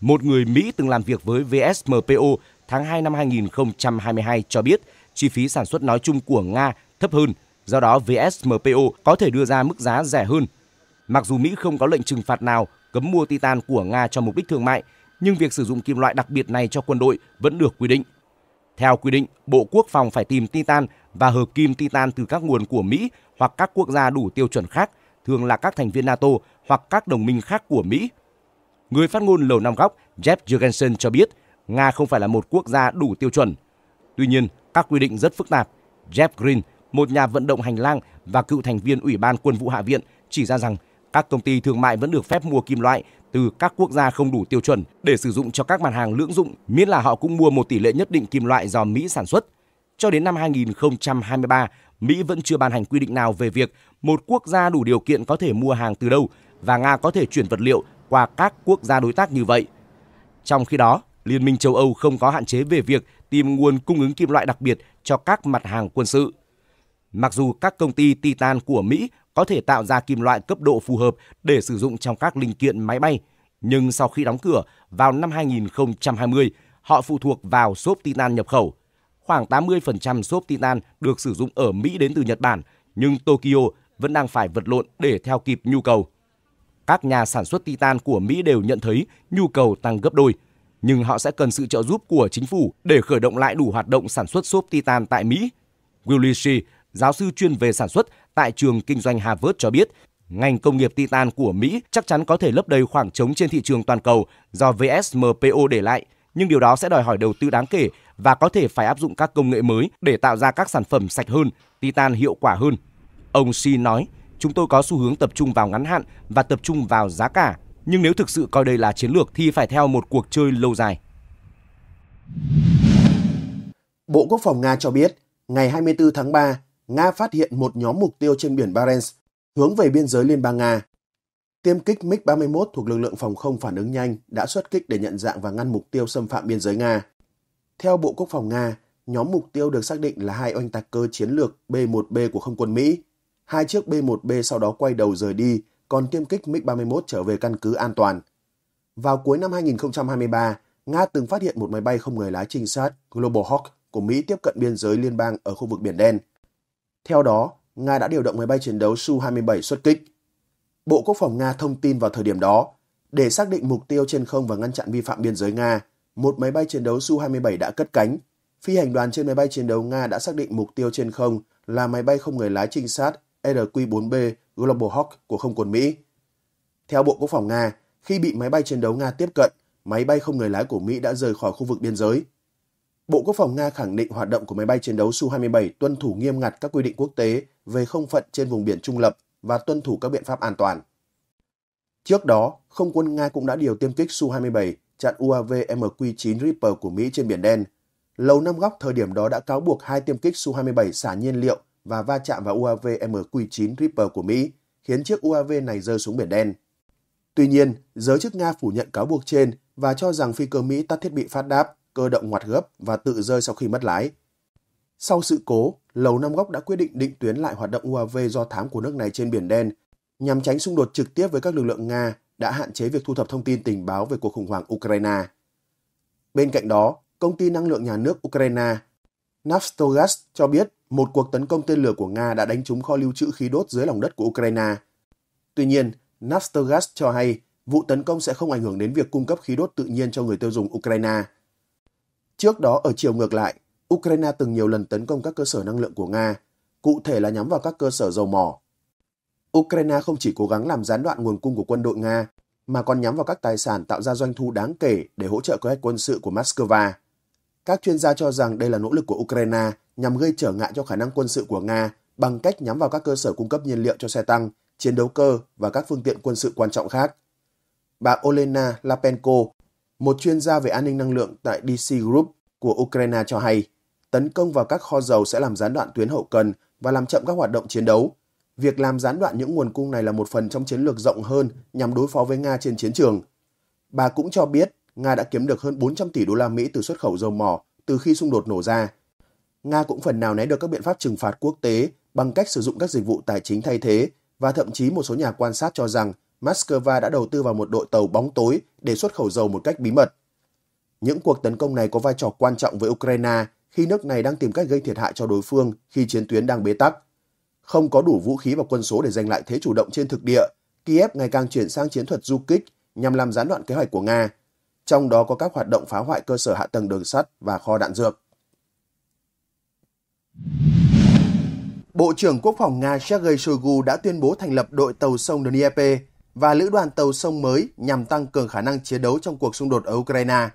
Một người Mỹ từng làm việc với VSMPO tháng 2 năm 2022 cho biết chi phí sản xuất nói chung của Nga thấp hơn, do đó VSMPO có thể đưa ra mức giá rẻ hơn. Mặc dù Mỹ không có lệnh trừng phạt nào cấm mua titan của Nga cho mục đích thương mại, nhưng việc sử dụng kim loại đặc biệt này cho quân đội vẫn được quy định. Theo quy định, Bộ Quốc phòng phải tìm titan và hợp kim titan từ các nguồn của Mỹ hoặc các quốc gia đủ tiêu chuẩn khác, thường là các thành viên NATO hoặc các đồng minh khác của Mỹ. Người phát ngôn Lầu Năm Góc Jeff Jorgensen cho biết Nga không phải là một quốc gia đủ tiêu chuẩn. Tuy nhiên, các quy định rất phức tạp. Jeff Green, một nhà vận động hành lang và cựu thành viên Ủy ban Quân vụ Hạ viện, chỉ ra rằng các công ty thương mại vẫn được phép mua kim loại từ các quốc gia không đủ tiêu chuẩn để sử dụng cho các mặt hàng lưỡng dụng, miễn là họ cũng mua một tỷ lệ nhất định kim loại do Mỹ sản xuất. Cho đến năm 2023, Mỹ vẫn chưa ban hành quy định nào về việc một quốc gia đủ điều kiện có thể mua hàng từ đâu và Nga có thể chuyển vật liệu qua các quốc gia đối tác như vậy. Trong khi đó, Liên minh châu Âu không có hạn chế về việc tìm nguồn cung ứng kim loại đặc biệt cho các mặt hàng quân sự. Mặc dù các công ty titan của Mỹ có thể tạo ra kim loại cấp độ phù hợp để sử dụng trong các linh kiện máy bay, nhưng sau khi đóng cửa vào năm 2020, họ phụ thuộc vào xốp titan nhập khẩu. Khoảng 80% xốp titan được sử dụng ở Mỹ đến từ Nhật Bản, nhưng Tokyo vẫn đang phải vật lộn để theo kịp nhu cầu. Các nhà sản xuất titan của Mỹ đều nhận thấy nhu cầu tăng gấp đôi, nhưng họ sẽ cần sự trợ giúp của chính phủ để khởi động lại đủ hoạt động sản xuất xốp titan tại Mỹ. Willie Shee, giáo sư chuyên về sản xuất tại trường kinh doanh Harvard cho biết, ngành công nghiệp titan của Mỹ chắc chắn có thể lấp đầy khoảng trống trên thị trường toàn cầu do VSMPO để lại, nhưng điều đó sẽ đòi hỏi đầu tư đáng kể và có thể phải áp dụng các công nghệ mới để tạo ra các sản phẩm sạch hơn, titan hiệu quả hơn. Ông Shi nói, chúng tôi có xu hướng tập trung vào ngắn hạn và tập trung vào giá cả, nhưng nếu thực sự coi đây là chiến lược thì phải theo một cuộc chơi lâu dài. Bộ Quốc phòng Nga cho biết, ngày 24 tháng 3, Nga phát hiện một nhóm mục tiêu trên biển Barents hướng về biên giới Liên bang Nga. Tiêm kích MiG-31 thuộc lực lượng phòng không phản ứng nhanh đã xuất kích để nhận dạng và ngăn mục tiêu xâm phạm biên giới Nga. Theo Bộ Quốc phòng Nga, nhóm mục tiêu được xác định là hai oanh tạc cơ chiến lược B-1B của không quân Mỹ. Hai chiếc B-1B sau đó quay đầu rời đi, còn tiêm kích MiG-31 trở về căn cứ an toàn. Vào cuối năm 2023, Nga từng phát hiện một máy bay không người lái trinh sát Global Hawk của Mỹ tiếp cận biên giới liên bang ở khu vực Biển Đen – theo đó, Nga đã điều động máy bay chiến đấu Su-27 xuất kích. Bộ Quốc phòng Nga thông tin vào thời điểm đó, để xác định mục tiêu trên không và ngăn chặn vi phạm biên giới Nga, một máy bay chiến đấu Su-27 đã cất cánh. Phi hành đoàn trên máy bay chiến đấu Nga đã xác định mục tiêu trên không là máy bay không người lái trinh sát RQ-4B Global Hawk của không quân Mỹ. Theo Bộ Quốc phòng Nga, khi bị máy bay chiến đấu Nga tiếp cận, máy bay không người lái của Mỹ đã rời khỏi khu vực biên giới. Bộ Quốc phòng Nga khẳng định hoạt động của máy bay chiến đấu Su-27 tuân thủ nghiêm ngặt các quy định quốc tế về không phận trên vùng biển trung lập và tuân thủ các biện pháp an toàn. Trước đó, không quân Nga cũng đã điều tiêm kích Su-27 chặn UAV MQ-9 Reaper của Mỹ trên Biển Đen. Lầu Năm Góc thời điểm đó đã cáo buộc hai tiêm kích Su-27 xả nhiên liệu và va chạm vào UAV MQ-9 Reaper của Mỹ, khiến chiếc UAV này rơi xuống Biển Đen. Tuy nhiên, giới chức Nga phủ nhận cáo buộc trên và cho rằng phi cơ Mỹ tắt thiết bị phát đáp cơ động ngoặt gấp và tự rơi sau khi mất lái. Sau sự cố, Lầu Năm Góc đã quyết định định tuyến lại hoạt động UAV do thám của nước này trên Biển Đen, nhằm tránh xung đột trực tiếp với các lực lượng Nga đã hạn chế việc thu thập thông tin tình báo về cuộc khủng hoảng Ukraine. Bên cạnh đó, công ty năng lượng nhà nước Ukraine Naftogaz cho biết một cuộc tấn công tên lửa của Nga đã đánh trúng kho lưu trữ khí đốt dưới lòng đất của Ukraine. Tuy nhiên, Naftogaz cho hay vụ tấn công sẽ không ảnh hưởng đến việc cung cấp khí đốt tự nhiên cho người tiêu dùng Ukraine – Trước đó ở chiều ngược lại, Ukraine từng nhiều lần tấn công các cơ sở năng lượng của Nga, cụ thể là nhắm vào các cơ sở dầu mỏ. Ukraine không chỉ cố gắng làm gián đoạn nguồn cung của quân đội Nga, mà còn nhắm vào các tài sản tạo ra doanh thu đáng kể để hỗ trợ kế hoạch quân sự của Moscow. Các chuyên gia cho rằng đây là nỗ lực của Ukraine nhằm gây trở ngại cho khả năng quân sự của Nga bằng cách nhắm vào các cơ sở cung cấp nhiên liệu cho xe tăng, chiến đấu cơ và các phương tiện quân sự quan trọng khác. Bà Olena Lapenko, một chuyên gia về an ninh năng lượng tại DC Group của Ukraine cho hay, tấn công vào các kho dầu sẽ làm gián đoạn tuyến hậu cần và làm chậm các hoạt động chiến đấu. Việc làm gián đoạn những nguồn cung này là một phần trong chiến lược rộng hơn nhằm đối phó với Nga trên chiến trường. Bà cũng cho biết Nga đã kiếm được hơn 400 tỷ đô la Mỹ từ xuất khẩu dầu mỏ từ khi xung đột nổ ra. Nga cũng phần nào né được các biện pháp trừng phạt quốc tế bằng cách sử dụng các dịch vụ tài chính thay thế và thậm chí một số nhà quan sát cho rằng Moscow đã đầu tư vào một đội tàu bóng tối để xuất khẩu dầu một cách bí mật. Những cuộc tấn công này có vai trò quan trọng với Ukraine khi nước này đang tìm cách gây thiệt hại cho đối phương khi chiến tuyến đang bế tắc. Không có đủ vũ khí và quân số để giành lại thế chủ động trên thực địa, Kiev ngày càng chuyển sang chiến thuật du kích nhằm làm gián đoạn kế hoạch của Nga, trong đó có các hoạt động phá hoại cơ sở hạ tầng đường sắt và kho đạn dược. Bộ trưởng Quốc phòng Nga Sergei Shoigu đã tuyên bố thành lập đội tàu sông Dnieper và lữ đoàn tàu sông mới nhằm tăng cường khả năng chiến đấu trong cuộc xung đột ở Ukraine.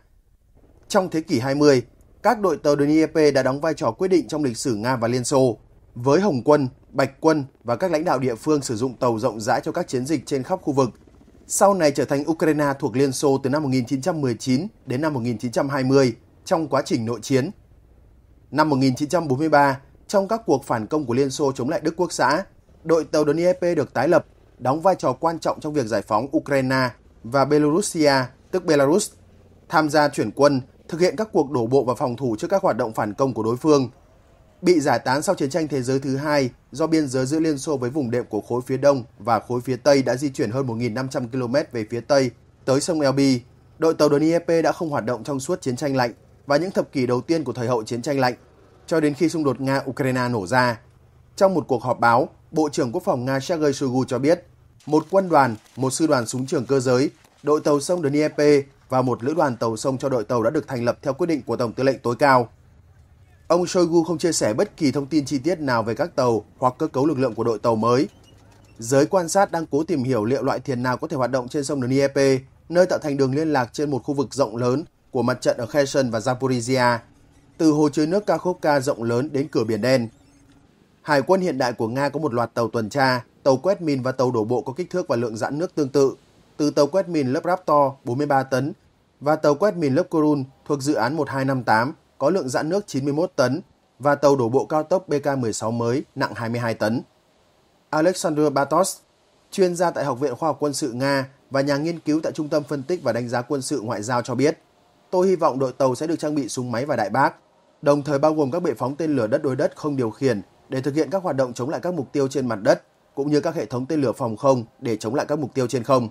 Trong thế kỷ 20, các đội tàu Dnieper e đã đóng vai trò quyết định trong lịch sử Nga và Liên Xô, với Hồng quân, Bạch quân và các lãnh đạo địa phương sử dụng tàu rộng rãi cho các chiến dịch trên khắp khu vực. Sau này trở thành Ukraine thuộc Liên Xô từ năm 1919 đến năm 1920 trong quá trình nội chiến. Năm 1943, trong các cuộc phản công của Liên Xô chống lại Đức Quốc xã, đội tàu Dnieper e được tái lập đóng vai trò quan trọng trong việc giải phóng Ukraine và Belarusia, tức Belarus, tham gia chuyển quân, thực hiện các cuộc đổ bộ và phòng thủ trước các hoạt động phản công của đối phương. Bị giải tán sau chiến tranh thế giới thứ hai do biên giới giữa Liên Xô với vùng đệm của khối phía Đông và khối phía Tây đã di chuyển hơn 1.500 km về phía Tây, tới sông Elbe, đội tàu Dnieper đã không hoạt động trong suốt chiến tranh lạnh và những thập kỷ đầu tiên của thời hậu chiến tranh lạnh, cho đến khi xung đột Nga-Ukraine nổ ra. Trong một cuộc họp báo, Bộ trưởng Quốc phòng Nga Sergei Shoigu cho biết, một quân đoàn, một sư đoàn súng trường cơ giới, đội tàu sông Dnieper và một lữ đoàn tàu sông cho đội tàu đã được thành lập theo quyết định của Tổng tư lệnh tối cao. Ông Shoigu không chia sẻ bất kỳ thông tin chi tiết nào về các tàu hoặc cơ cấu lực lượng của đội tàu mới. Giới quan sát đang cố tìm hiểu liệu loại thiền nào có thể hoạt động trên sông Dnieper, nơi tạo thành đường liên lạc trên một khu vực rộng lớn của mặt trận ở Kherson và Zaporizhia, từ hồ chứa nước Kakhovka rộng lớn đến cửa Biển Đen. Hải quân hiện đại của Nga có một loạt tàu tuần tra, tàu quét mìn và tàu đổ bộ có kích thước và lượng dãn nước tương tự, từ tàu quét mìn lớp Raptor 43 tấn và tàu quét mìn lớp Kurun thuộc dự án 1258 có lượng dãn nước 91 tấn và tàu đổ bộ cao tốc BK-16 mới nặng 22 tấn. Alexander Batos, chuyên gia tại Học viện Khoa học Quân sự Nga và nhà nghiên cứu tại Trung tâm Phân tích và Đánh giá Quân sự Ngoại giao cho biết, tôi hy vọng đội tàu sẽ được trang bị súng máy và đại bác, đồng thời bao gồm các bệ phóng tên lửa đất đối đất không điều khiển để thực hiện các hoạt động chống lại các mục tiêu trên mặt đất cũng như các hệ thống tên lửa phòng không để chống lại các mục tiêu trên không.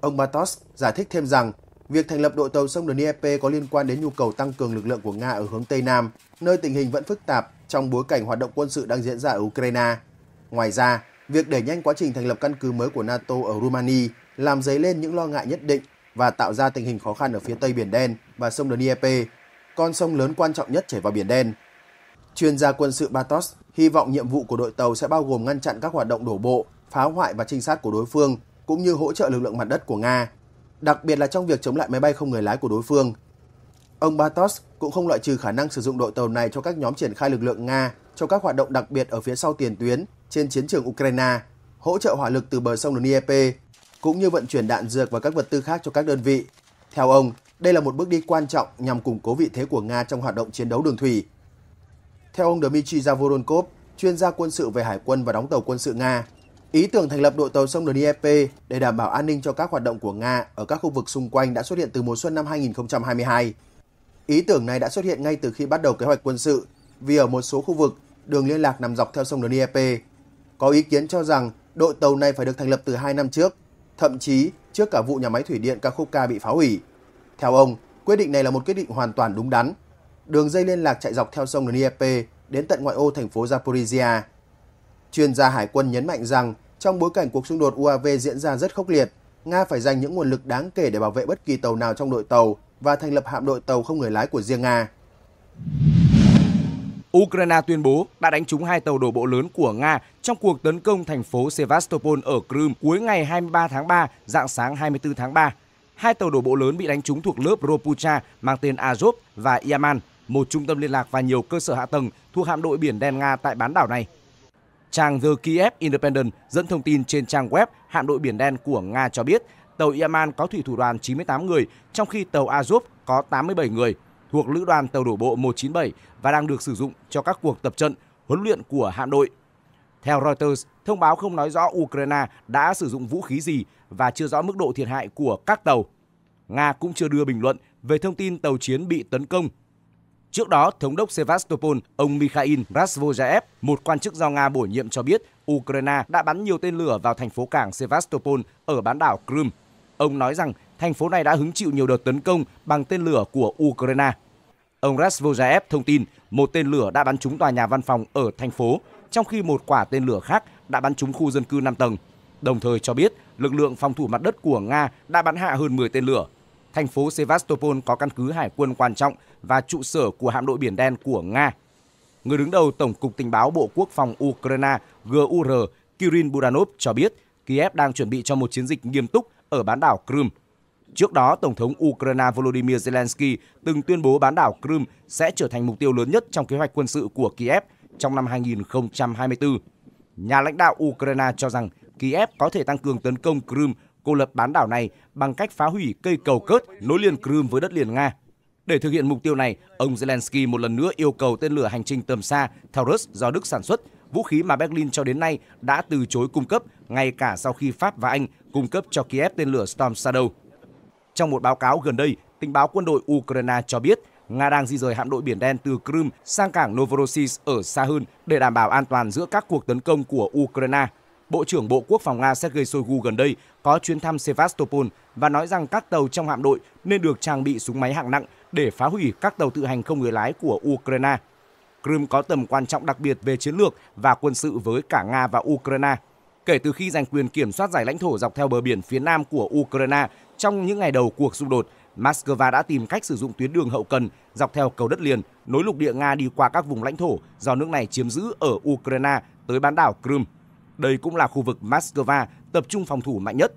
Ông Matos giải thích thêm rằng việc thành lập đội tàu sông Dnieper có liên quan đến nhu cầu tăng cường lực lượng của Nga ở hướng Tây Nam, nơi tình hình vẫn phức tạp trong bối cảnh hoạt động quân sự đang diễn ra ở Ukraine. Ngoài ra, việc đẩy nhanh quá trình thành lập căn cứ mới của NATO ở Rumani làm dấy lên những lo ngại nhất định và tạo ra tình hình khó khăn ở phía Tây Biển Đen và sông Dnieper, con sông lớn quan trọng nhất chảy vào Biển Đen. Chuyên gia quân sự Batos hy vọng nhiệm vụ của đội tàu sẽ bao gồm ngăn chặn các hoạt động đổ bộ, phá hoại và trinh sát của đối phương, cũng như hỗ trợ lực lượng mặt đất của Nga, đặc biệt là trong việc chống lại máy bay không người lái của đối phương. Ông Batos cũng không loại trừ khả năng sử dụng đội tàu này cho các nhóm triển khai lực lượng Nga cho các hoạt động đặc biệt ở phía sau tiền tuyến trên chiến trường Ukraine, hỗ trợ hỏa lực từ bờ sông Dnieper, cũng như vận chuyển đạn dược và các vật tư khác cho các đơn vị. Theo ông, đây là một bước đi quan trọng nhằm củng cố vị thế của Nga trong hoạt động chiến đấu đường thủy theo ông Dmitry Zavoronkov, chuyên gia quân sự về hải quân và đóng tàu quân sự Nga, ý tưởng thành lập đội tàu sông Dnieper để đảm bảo an ninh cho các hoạt động của Nga ở các khu vực xung quanh đã xuất hiện từ mùa xuân năm 2022. Ý tưởng này đã xuất hiện ngay từ khi bắt đầu kế hoạch quân sự, vì ở một số khu vực, đường liên lạc nằm dọc theo sông Dnieper. Có ý kiến cho rằng đội tàu này phải được thành lập từ 2 năm trước, thậm chí trước cả vụ nhà máy thủy điện Kakhovka bị phá hủy. Theo ông, quyết định này là một quyết định hoàn toàn đúng đắn đường dây liên lạc chạy dọc theo sông Dnieper đến tận ngoại ô thành phố Zaporizhia. Chuyên gia Hải quân nhấn mạnh rằng trong bối cảnh cuộc xung đột UAV diễn ra rất khốc liệt, Nga phải dành những nguồn lực đáng kể để bảo vệ bất kỳ tàu nào trong đội tàu và thành lập hạm đội tàu không người lái của riêng Nga. Ukraine tuyên bố đã đánh trúng hai tàu đổ bộ lớn của Nga trong cuộc tấn công thành phố Sevastopol ở Crimea cuối ngày 23 tháng 3, dạng sáng 24 tháng 3. Hai tàu đổ bộ lớn bị đánh trúng thuộc lớp Ropucha mang tên Azov và Yaman một trung tâm liên lạc và nhiều cơ sở hạ tầng thuộc hạm đội biển đen Nga tại bán đảo này. Trang The Kiev Independent dẫn thông tin trên trang web hạm đội biển đen của Nga cho biết tàu Yaman có thủy thủ đoàn 98 người, trong khi tàu Azov có 87 người, thuộc lữ đoàn tàu đổ bộ 197 và đang được sử dụng cho các cuộc tập trận, huấn luyện của hạm đội. Theo Reuters, thông báo không nói rõ Ukraine đã sử dụng vũ khí gì và chưa rõ mức độ thiệt hại của các tàu. Nga cũng chưa đưa bình luận về thông tin tàu chiến bị tấn công Trước đó, Thống đốc Sevastopol, ông Mikhail Rasvojaev, một quan chức do Nga bổ nhiệm cho biết Ukraine đã bắn nhiều tên lửa vào thành phố cảng Sevastopol ở bán đảo Crimea. Ông nói rằng thành phố này đã hứng chịu nhiều đợt tấn công bằng tên lửa của Ukraine. Ông Rasvojaev thông tin một tên lửa đã bắn trúng tòa nhà văn phòng ở thành phố, trong khi một quả tên lửa khác đã bắn trúng khu dân cư 5 tầng. Đồng thời cho biết lực lượng phòng thủ mặt đất của Nga đã bắn hạ hơn 10 tên lửa thành phố Sevastopol có căn cứ hải quân quan trọng và trụ sở của hạm đội Biển Đen của Nga. Người đứng đầu Tổng cục Tình báo Bộ Quốc phòng Ukraine GUR Kirin Budanov cho biết Kiev đang chuẩn bị cho một chiến dịch nghiêm túc ở bán đảo Crimea. Trước đó, Tổng thống Ukraine Volodymyr Zelensky từng tuyên bố bán đảo Crimea sẽ trở thành mục tiêu lớn nhất trong kế hoạch quân sự của Kiev trong năm 2024. Nhà lãnh đạo Ukraine cho rằng Kiev có thể tăng cường tấn công Crimea cô lập bán đảo này bằng cách phá hủy cây cầu cớt nối liền Crimea với đất liền Nga. Để thực hiện mục tiêu này, ông Zelensky một lần nữa yêu cầu tên lửa hành trình tầm xa Taurus do Đức sản xuất, vũ khí mà Berlin cho đến nay đã từ chối cung cấp, ngay cả sau khi Pháp và Anh cung cấp cho Kiev tên lửa Storm Shadow. Trong một báo cáo gần đây, tình báo quân đội Ukraine cho biết Nga đang di rời hạm đội Biển Đen từ Crimea sang cảng Novorossiysk ở xa hơn để đảm bảo an toàn giữa các cuộc tấn công của Ukraine. Bộ trưởng Bộ Quốc phòng Nga Sergei Shoigu gần đây có chuyến thăm Sevastopol và nói rằng các tàu trong hạm đội nên được trang bị súng máy hạng nặng để phá hủy các tàu tự hành không người lái của Ukraine. Crimea có tầm quan trọng đặc biệt về chiến lược và quân sự với cả Nga và Ukraine. Kể từ khi giành quyền kiểm soát giải lãnh thổ dọc theo bờ biển phía nam của Ukraine trong những ngày đầu cuộc xung đột, Moscow đã tìm cách sử dụng tuyến đường hậu cần dọc theo cầu đất liền nối lục địa Nga đi qua các vùng lãnh thổ do nước này chiếm giữ ở Ukraine tới bán đảo Crimea. Đây cũng là khu vực Moscow tập trung phòng thủ mạnh nhất.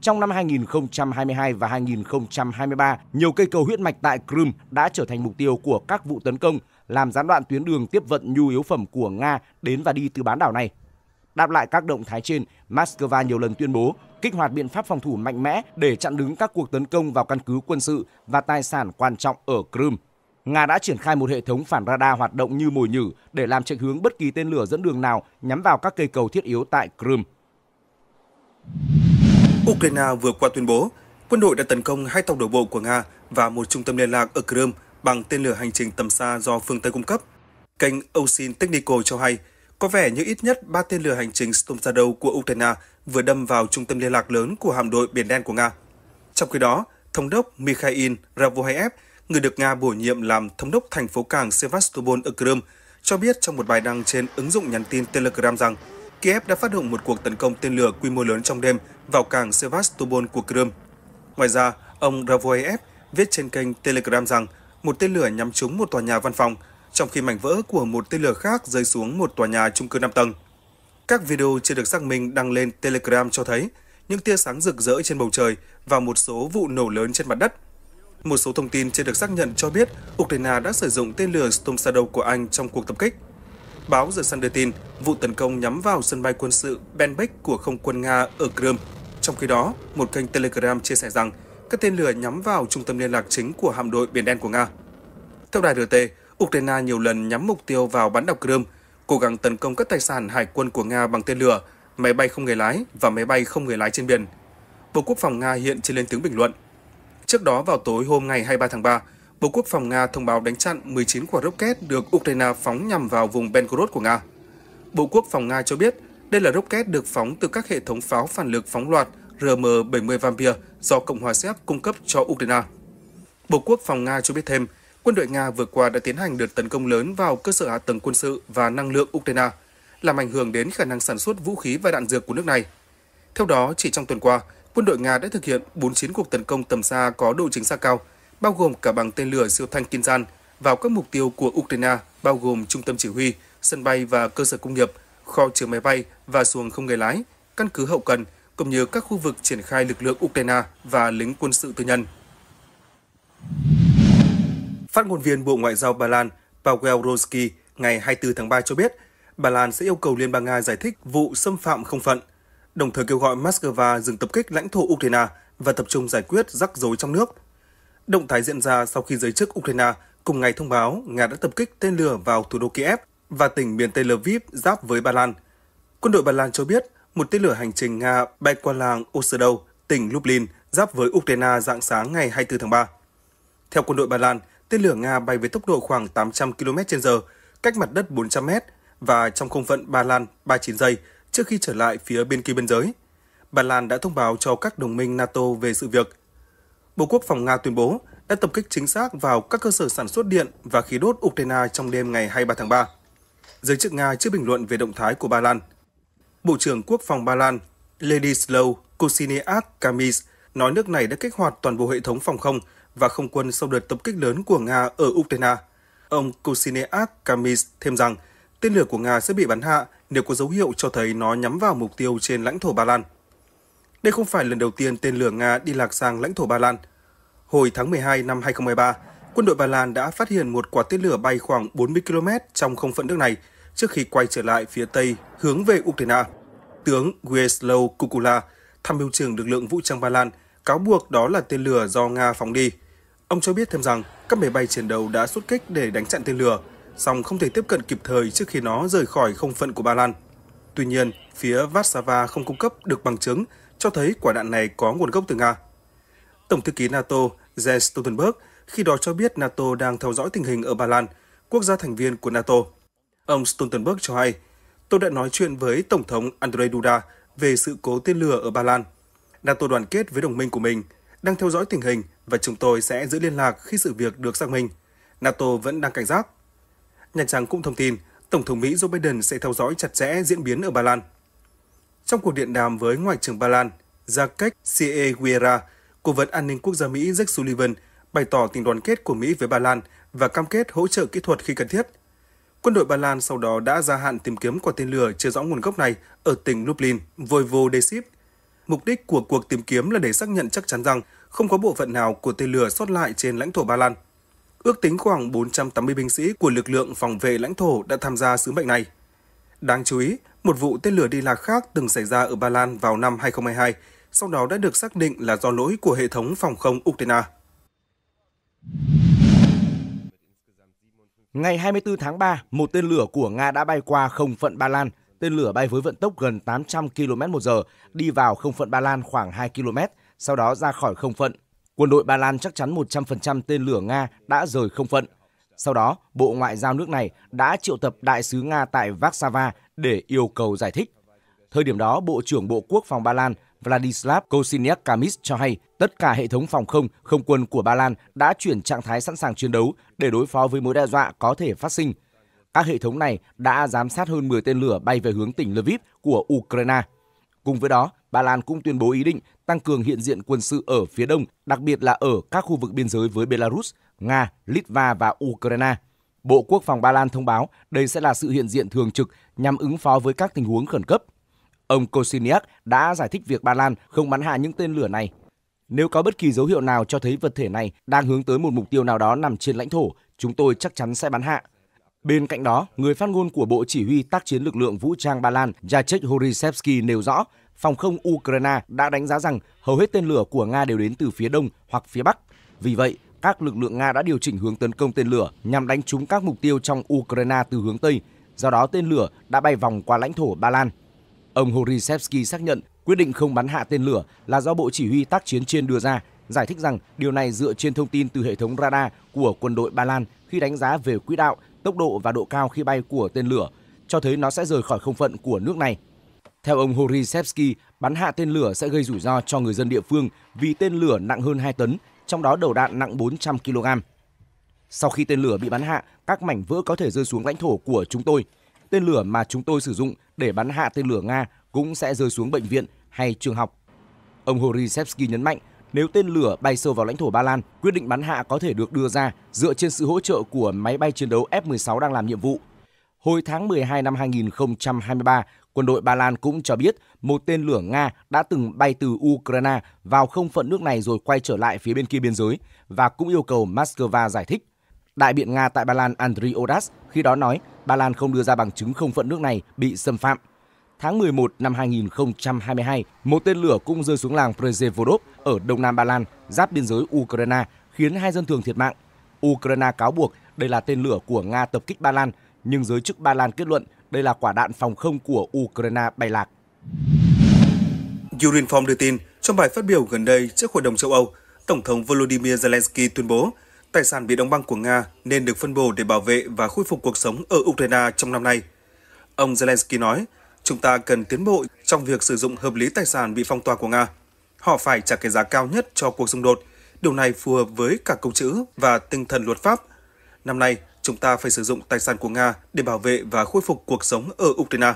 Trong năm 2022 và 2023, nhiều cây cầu huyết mạch tại Crimea đã trở thành mục tiêu của các vụ tấn công, làm gián đoạn tuyến đường tiếp vận nhu yếu phẩm của Nga đến và đi từ bán đảo này. Đáp lại các động thái trên, Moscow nhiều lần tuyên bố kích hoạt biện pháp phòng thủ mạnh mẽ để chặn đứng các cuộc tấn công vào căn cứ quân sự và tài sản quan trọng ở Crimea. Nga đã triển khai một hệ thống phản radar hoạt động như mồi nhử để làm chệch hướng bất kỳ tên lửa dẫn đường nào nhắm vào các cây cầu thiết yếu tại Crimea. Ukraine vừa qua tuyên bố, quân đội đã tấn công hai tàu đổ bộ của Nga và một trung tâm liên lạc ở Crimea bằng tên lửa hành trình tầm xa do phương Tây cung cấp. Kênh Ocean Technical cho hay, có vẻ như ít nhất ba tên lửa hành trình Storm Shadow của Ukraine vừa đâm vào trung tâm liên lạc lớn của hạm đội Biển Đen của Nga. Trong khi đó, Thống đốc Mikhail Ravohayev người được Nga bổ nhiệm làm thống đốc thành phố cảng Sevastopol ở Crimea, cho biết trong một bài đăng trên ứng dụng nhắn tin Telegram rằng Kiev đã phát động một cuộc tấn công tên lửa quy mô lớn trong đêm vào cảng Sevastopol của Crimea. Ngoài ra, ông Ravoyev viết trên kênh Telegram rằng một tên lửa nhắm trúng một tòa nhà văn phòng, trong khi mảnh vỡ của một tên lửa khác rơi xuống một tòa nhà chung cư 5 tầng. Các video chưa được xác minh đăng lên Telegram cho thấy những tia sáng rực rỡ trên bầu trời và một số vụ nổ lớn trên mặt đất – một số thông tin chưa được xác nhận cho biết Ukraine đã sử dụng tên lửa Storm Shadow của Anh trong cuộc tập kích. Báo The Sun đưa tin, vụ tấn công nhắm vào sân bay quân sự Benbek của không quân Nga ở Crimea. Trong khi đó, một kênh Telegram chia sẻ rằng các tên lửa nhắm vào trung tâm liên lạc chính của hạm đội Biển Đen của Nga. Theo đài RT, Ukraine nhiều lần nhắm mục tiêu vào bán đảo Crimea, cố gắng tấn công các tài sản hải quân của Nga bằng tên lửa, máy bay không người lái và máy bay không người lái trên biển. Bộ Quốc phòng Nga hiện chưa lên tiếng bình luận. Trước đó vào tối hôm ngày 23 tháng 3, Bộ Quốc phòng Nga thông báo đánh chặn 19 quả rocket được Ukraine phóng nhằm vào vùng Belgorod của Nga. Bộ Quốc phòng Nga cho biết đây là rocket được phóng từ các hệ thống pháo phản lực phóng loạt RM-70 Vampir do Cộng hòa Séc cung cấp cho Ukraine. Bộ Quốc phòng Nga cho biết thêm, quân đội Nga vừa qua đã tiến hành đợt tấn công lớn vào cơ sở hạ tầng quân sự và năng lượng Ukraine, làm ảnh hưởng đến khả năng sản xuất vũ khí và đạn dược của nước này. Theo đó, chỉ trong tuần qua, quân đội Nga đã thực hiện 49 cuộc tấn công tầm xa có độ chính xác cao, bao gồm cả bằng tên lửa siêu thanh Kinzhan vào các mục tiêu của Ukraine, bao gồm trung tâm chỉ huy, sân bay và cơ sở công nghiệp, kho chứa máy bay và xuồng không người lái, căn cứ hậu cần, cũng như các khu vực triển khai lực lượng Ukraine và lính quân sự tư nhân. Phát ngôn viên Bộ Ngoại giao Ba Lan Paweł Roski ngày 24 tháng 3 cho biết, Ba Lan sẽ yêu cầu Liên bang Nga giải thích vụ xâm phạm không phận – đồng thời kêu gọi Moscow dừng tập kích lãnh thổ Ukraine và tập trung giải quyết rắc rối trong nước. Động thái diễn ra sau khi giới chức Ukraine cùng ngày thông báo Nga đã tập kích tên lửa vào thủ đô Kiev và tỉnh miền Tây Lviv giáp với Ba Lan. Quân đội Ba Lan cho biết một tên lửa hành trình Nga bay qua làng Oserdov, tỉnh Lublin, giáp với Ukraine dạng sáng ngày 24 tháng 3. Theo quân đội Ba Lan, tên lửa Nga bay với tốc độ khoảng 800 km/h, cách mặt đất 400 m và trong không phận Ba Lan 39 giây – trước khi trở lại phía bên kia biên giới. Ba Lan đã thông báo cho các đồng minh NATO về sự việc. Bộ Quốc phòng Nga tuyên bố đã tập kích chính xác vào các cơ sở sản xuất điện và khí đốt Ukraine trong đêm ngày 23 tháng 3. Giới chức Nga chưa bình luận về động thái của Ba Lan. Bộ trưởng Quốc phòng Ba Lan Ladislaw Kosiniak Kamis nói nước này đã kích hoạt toàn bộ hệ thống phòng không và không quân sau đợt tập kích lớn của Nga ở Ukraine. Ông Kosiniak Kamis thêm rằng tên lửa của Nga sẽ bị bắn hạ nếu có dấu hiệu cho thấy nó nhắm vào mục tiêu trên lãnh thổ Ba Lan. Đây không phải lần đầu tiên tên lửa Nga đi lạc sang lãnh thổ Ba Lan. Hồi tháng 12 năm 2023, quân đội Ba Lan đã phát hiện một quả tên lửa bay khoảng 40 km trong không phận nước này trước khi quay trở lại phía Tây hướng về Ukraine. Tướng Wieslaw Kukula, tham mưu trưởng lực lượng vũ trang Ba Lan, cáo buộc đó là tên lửa do Nga phóng đi. Ông cho biết thêm rằng các máy bay chiến đấu đã xuất kích để đánh chặn tên lửa, song không thể tiếp cận kịp thời trước khi nó rời khỏi không phận của Ba Lan. Tuy nhiên, phía Warsaw không cung cấp được bằng chứng cho thấy quả đạn này có nguồn gốc từ Nga. Tổng thư ký NATO Jens Stoltenberg khi đó cho biết NATO đang theo dõi tình hình ở Ba Lan, quốc gia thành viên của NATO. Ông Stoltenberg cho hay, tôi đã nói chuyện với Tổng thống Andrzej Duda về sự cố tên lửa ở Ba Lan. NATO đoàn kết với đồng minh của mình, đang theo dõi tình hình và chúng tôi sẽ giữ liên lạc khi sự việc được xác minh. NATO vẫn đang cảnh giác Nhà Trắng cũng thông tin Tổng thống Mỹ Joe Biden sẽ theo dõi chặt chẽ diễn biến ở Ba Lan. Trong cuộc điện đàm với Ngoại trưởng Ba Lan, Jacques Sieguera, Cố vấn an ninh quốc gia Mỹ Jake Sullivan bày tỏ tình đoàn kết của Mỹ với Ba Lan và cam kết hỗ trợ kỹ thuật khi cần thiết. Quân đội Ba Lan sau đó đã gia hạn tìm kiếm quả tên lửa chưa rõ nguồn gốc này ở tỉnh Lublin, Voivodeship. Mục đích của cuộc tìm kiếm là để xác nhận chắc chắn rằng không có bộ phận nào của tên lửa sót lại trên lãnh thổ Ba Lan. Ước tính khoảng 480 binh sĩ của lực lượng phòng vệ lãnh thổ đã tham gia sứ mệnh này. Đáng chú ý, một vụ tên lửa đi lạc khác từng xảy ra ở Ba Lan vào năm 2022, sau đó đã được xác định là do lỗi của hệ thống phòng không Ukraine. Ngày 24 tháng 3, một tên lửa của Nga đã bay qua không phận Ba Lan. Tên lửa bay với vận tốc gần 800 km/h, đi vào không phận Ba Lan khoảng 2 km, sau đó ra khỏi không phận quân đội Ba Lan chắc chắn 100% tên lửa Nga đã rời không phận. Sau đó, Bộ Ngoại giao nước này đã triệu tập đại sứ Nga tại Warsaw để yêu cầu giải thích. Thời điểm đó, Bộ trưởng Bộ Quốc phòng Ba Lan Vladislav Kosiniak Kamis cho hay tất cả hệ thống phòng không, không quân của Ba Lan đã chuyển trạng thái sẵn sàng chiến đấu để đối phó với mối đe dọa có thể phát sinh. Các hệ thống này đã giám sát hơn 10 tên lửa bay về hướng tỉnh Lviv của Ukraine. Cùng với đó, Ba Lan cũng tuyên bố ý định tăng cường hiện diện quân sự ở phía đông, đặc biệt là ở các khu vực biên giới với Belarus, Nga, Litva và Ukraine. Bộ Quốc phòng Ba Lan thông báo đây sẽ là sự hiện diện thường trực nhằm ứng phó với các tình huống khẩn cấp. Ông Kosiniak đã giải thích việc Ba Lan không bắn hạ những tên lửa này. Nếu có bất kỳ dấu hiệu nào cho thấy vật thể này đang hướng tới một mục tiêu nào đó nằm trên lãnh thổ, chúng tôi chắc chắn sẽ bắn hạ. Bên cạnh đó, người phát ngôn của Bộ Chỉ huy tác chiến lực lượng vũ trang Ba Lan Jacek Horisevsky nêu rõ phòng không Ukraine đã đánh giá rằng hầu hết tên lửa của Nga đều đến từ phía đông hoặc phía bắc. Vì vậy, các lực lượng Nga đã điều chỉnh hướng tấn công tên lửa nhằm đánh trúng các mục tiêu trong Ukraine từ hướng Tây, do đó tên lửa đã bay vòng qua lãnh thổ Ba Lan. Ông Horisevsky xác nhận quyết định không bắn hạ tên lửa là do Bộ Chỉ huy tác chiến trên đưa ra, giải thích rằng điều này dựa trên thông tin từ hệ thống radar của quân đội Ba Lan khi đánh giá về quỹ đạo, tốc độ và độ cao khi bay của tên lửa, cho thấy nó sẽ rời khỏi không phận của nước này theo ông Horisevsky, bắn hạ tên lửa sẽ gây rủi ro cho người dân địa phương vì tên lửa nặng hơn 2 tấn, trong đó đầu đạn nặng 400 kg. Sau khi tên lửa bị bắn hạ, các mảnh vỡ có thể rơi xuống lãnh thổ của chúng tôi. Tên lửa mà chúng tôi sử dụng để bắn hạ tên lửa Nga cũng sẽ rơi xuống bệnh viện hay trường học. Ông Horisevsky nhấn mạnh, nếu tên lửa bay sâu vào lãnh thổ Ba Lan, quyết định bắn hạ có thể được đưa ra dựa trên sự hỗ trợ của máy bay chiến đấu F-16 đang làm nhiệm vụ. Hồi tháng 12 năm 2023, Quân đội Ba Lan cũng cho biết một tên lửa Nga đã từng bay từ Ukraine vào không phận nước này rồi quay trở lại phía bên kia biên giới và cũng yêu cầu Moscow giải thích. Đại biện Nga tại Ba Lan Andriy Odas khi đó nói Ba Lan không đưa ra bằng chứng không phận nước này bị xâm phạm. Tháng 11 năm 2022, một tên lửa cũng rơi xuống làng Przevodov ở đông nam Ba Lan, giáp biên giới Ukraine, khiến hai dân thường thiệt mạng. Ukraine cáo buộc đây là tên lửa của Nga tập kích Ba Lan, nhưng giới chức Ba Lan kết luận đây là quả đạn phòng không của Ukraine bay lạc. Urinform đưa tin, trong bài phát biểu gần đây trước Hội đồng châu Âu, Tổng thống Volodymyr Zelensky tuyên bố tài sản bị đóng băng của Nga nên được phân bổ để bảo vệ và khôi phục cuộc sống ở Ukraine trong năm nay. Ông Zelensky nói, chúng ta cần tiến bộ trong việc sử dụng hợp lý tài sản bị phong tỏa của Nga. Họ phải trả cái giá cao nhất cho cuộc xung đột. Điều này phù hợp với cả câu chữ và tinh thần luật pháp. Năm nay, chúng ta phải sử dụng tài sản của Nga để bảo vệ và khôi phục cuộc sống ở Ukraine.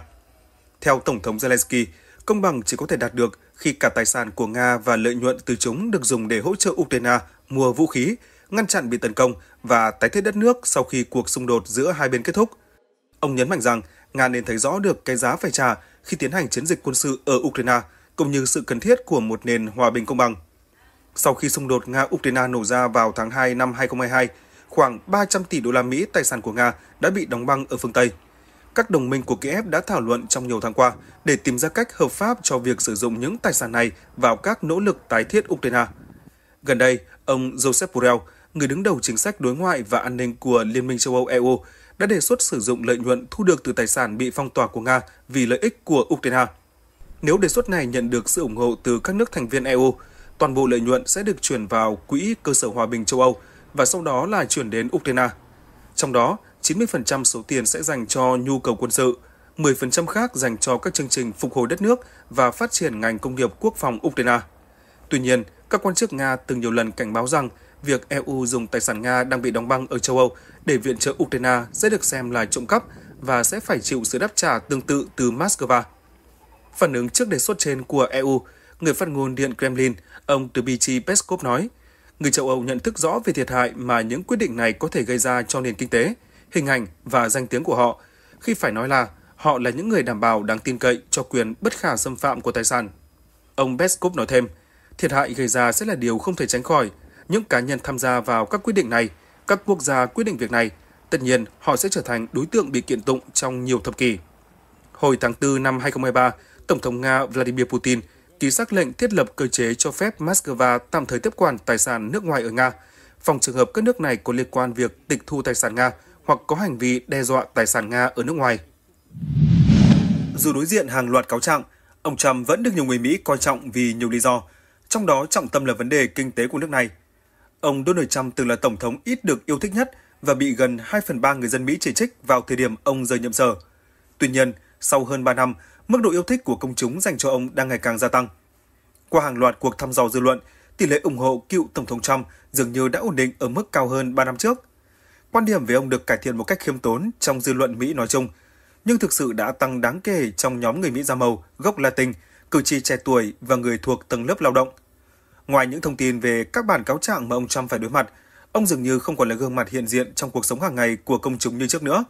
Theo Tổng thống Zelensky, công bằng chỉ có thể đạt được khi cả tài sản của Nga và lợi nhuận từ chúng được dùng để hỗ trợ Ukraine mua vũ khí, ngăn chặn bị tấn công và tái thiết đất nước sau khi cuộc xung đột giữa hai bên kết thúc. Ông nhấn mạnh rằng Nga nên thấy rõ được cái giá phải trả khi tiến hành chiến dịch quân sự ở Ukraine, cũng như sự cần thiết của một nền hòa bình công bằng. Sau khi xung đột Nga-Ukraine nổ ra vào tháng 2 năm 2022, khoảng 300 tỷ đô la Mỹ tài sản của Nga đã bị đóng băng ở phương Tây. Các đồng minh của Kiev đã thảo luận trong nhiều tháng qua để tìm ra cách hợp pháp cho việc sử dụng những tài sản này vào các nỗ lực tái thiết Ukraine. Gần đây, ông Joseph Borrell, người đứng đầu chính sách đối ngoại và an ninh của Liên minh châu Âu EU, đã đề xuất sử dụng lợi nhuận thu được từ tài sản bị phong tỏa của Nga vì lợi ích của Ukraine. Nếu đề xuất này nhận được sự ủng hộ từ các nước thành viên EU, toàn bộ lợi nhuận sẽ được chuyển vào Quỹ Cơ sở Hòa bình châu Âu và sau đó là chuyển đến Ukraine. Trong đó, 90% số tiền sẽ dành cho nhu cầu quân sự, 10% khác dành cho các chương trình phục hồi đất nước và phát triển ngành công nghiệp quốc phòng Ukraine. Tuy nhiên, các quan chức Nga từng nhiều lần cảnh báo rằng việc EU dùng tài sản Nga đang bị đóng băng ở châu Âu để viện trợ Ukraine sẽ được xem là trộm cắp và sẽ phải chịu sự đáp trả tương tự từ Moscow. Phản ứng trước đề xuất trên của EU, người phát ngôn Điện Kremlin, ông Dmitry Peskov nói – người châu Âu nhận thức rõ về thiệt hại mà những quyết định này có thể gây ra cho nền kinh tế, hình ảnh và danh tiếng của họ, khi phải nói là họ là những người đảm bảo đáng tin cậy cho quyền bất khả xâm phạm của tài sản. Ông Peskov nói thêm, thiệt hại gây ra sẽ là điều không thể tránh khỏi. Những cá nhân tham gia vào các quyết định này, các quốc gia quyết định việc này, tất nhiên họ sẽ trở thành đối tượng bị kiện tụng trong nhiều thập kỷ. Hồi tháng 4 năm 2023, Tổng thống Nga Vladimir Putin – ký xác lệnh thiết lập cơ chế cho phép Moscow tạm thời tiếp quản tài sản nước ngoài ở Nga, phòng trường hợp các nước này có liên quan việc tịch thu tài sản Nga hoặc có hành vi đe dọa tài sản Nga ở nước ngoài. Dù đối diện hàng loạt cáo trạng, ông Trump vẫn được nhiều người Mỹ coi trọng vì nhiều lý do, trong đó trọng tâm là vấn đề kinh tế của nước này. Ông Donald Trump từng là tổng thống ít được yêu thích nhất và bị gần 2 phần 3 người dân Mỹ chỉ trích vào thời điểm ông rời nhiệm sở. Tuy nhiên, sau hơn 3 năm, mức độ yêu thích của công chúng dành cho ông đang ngày càng gia tăng. Qua hàng loạt cuộc thăm dò dư luận, tỷ lệ ủng hộ cựu Tổng thống Trump dường như đã ổn định ở mức cao hơn 3 năm trước. Quan điểm về ông được cải thiện một cách khiêm tốn trong dư luận Mỹ nói chung, nhưng thực sự đã tăng đáng kể trong nhóm người Mỹ da màu, gốc Latin, cử tri trẻ tuổi và người thuộc tầng lớp lao động. Ngoài những thông tin về các bản cáo trạng mà ông Trump phải đối mặt, ông dường như không còn là gương mặt hiện diện trong cuộc sống hàng ngày của công chúng như trước nữa.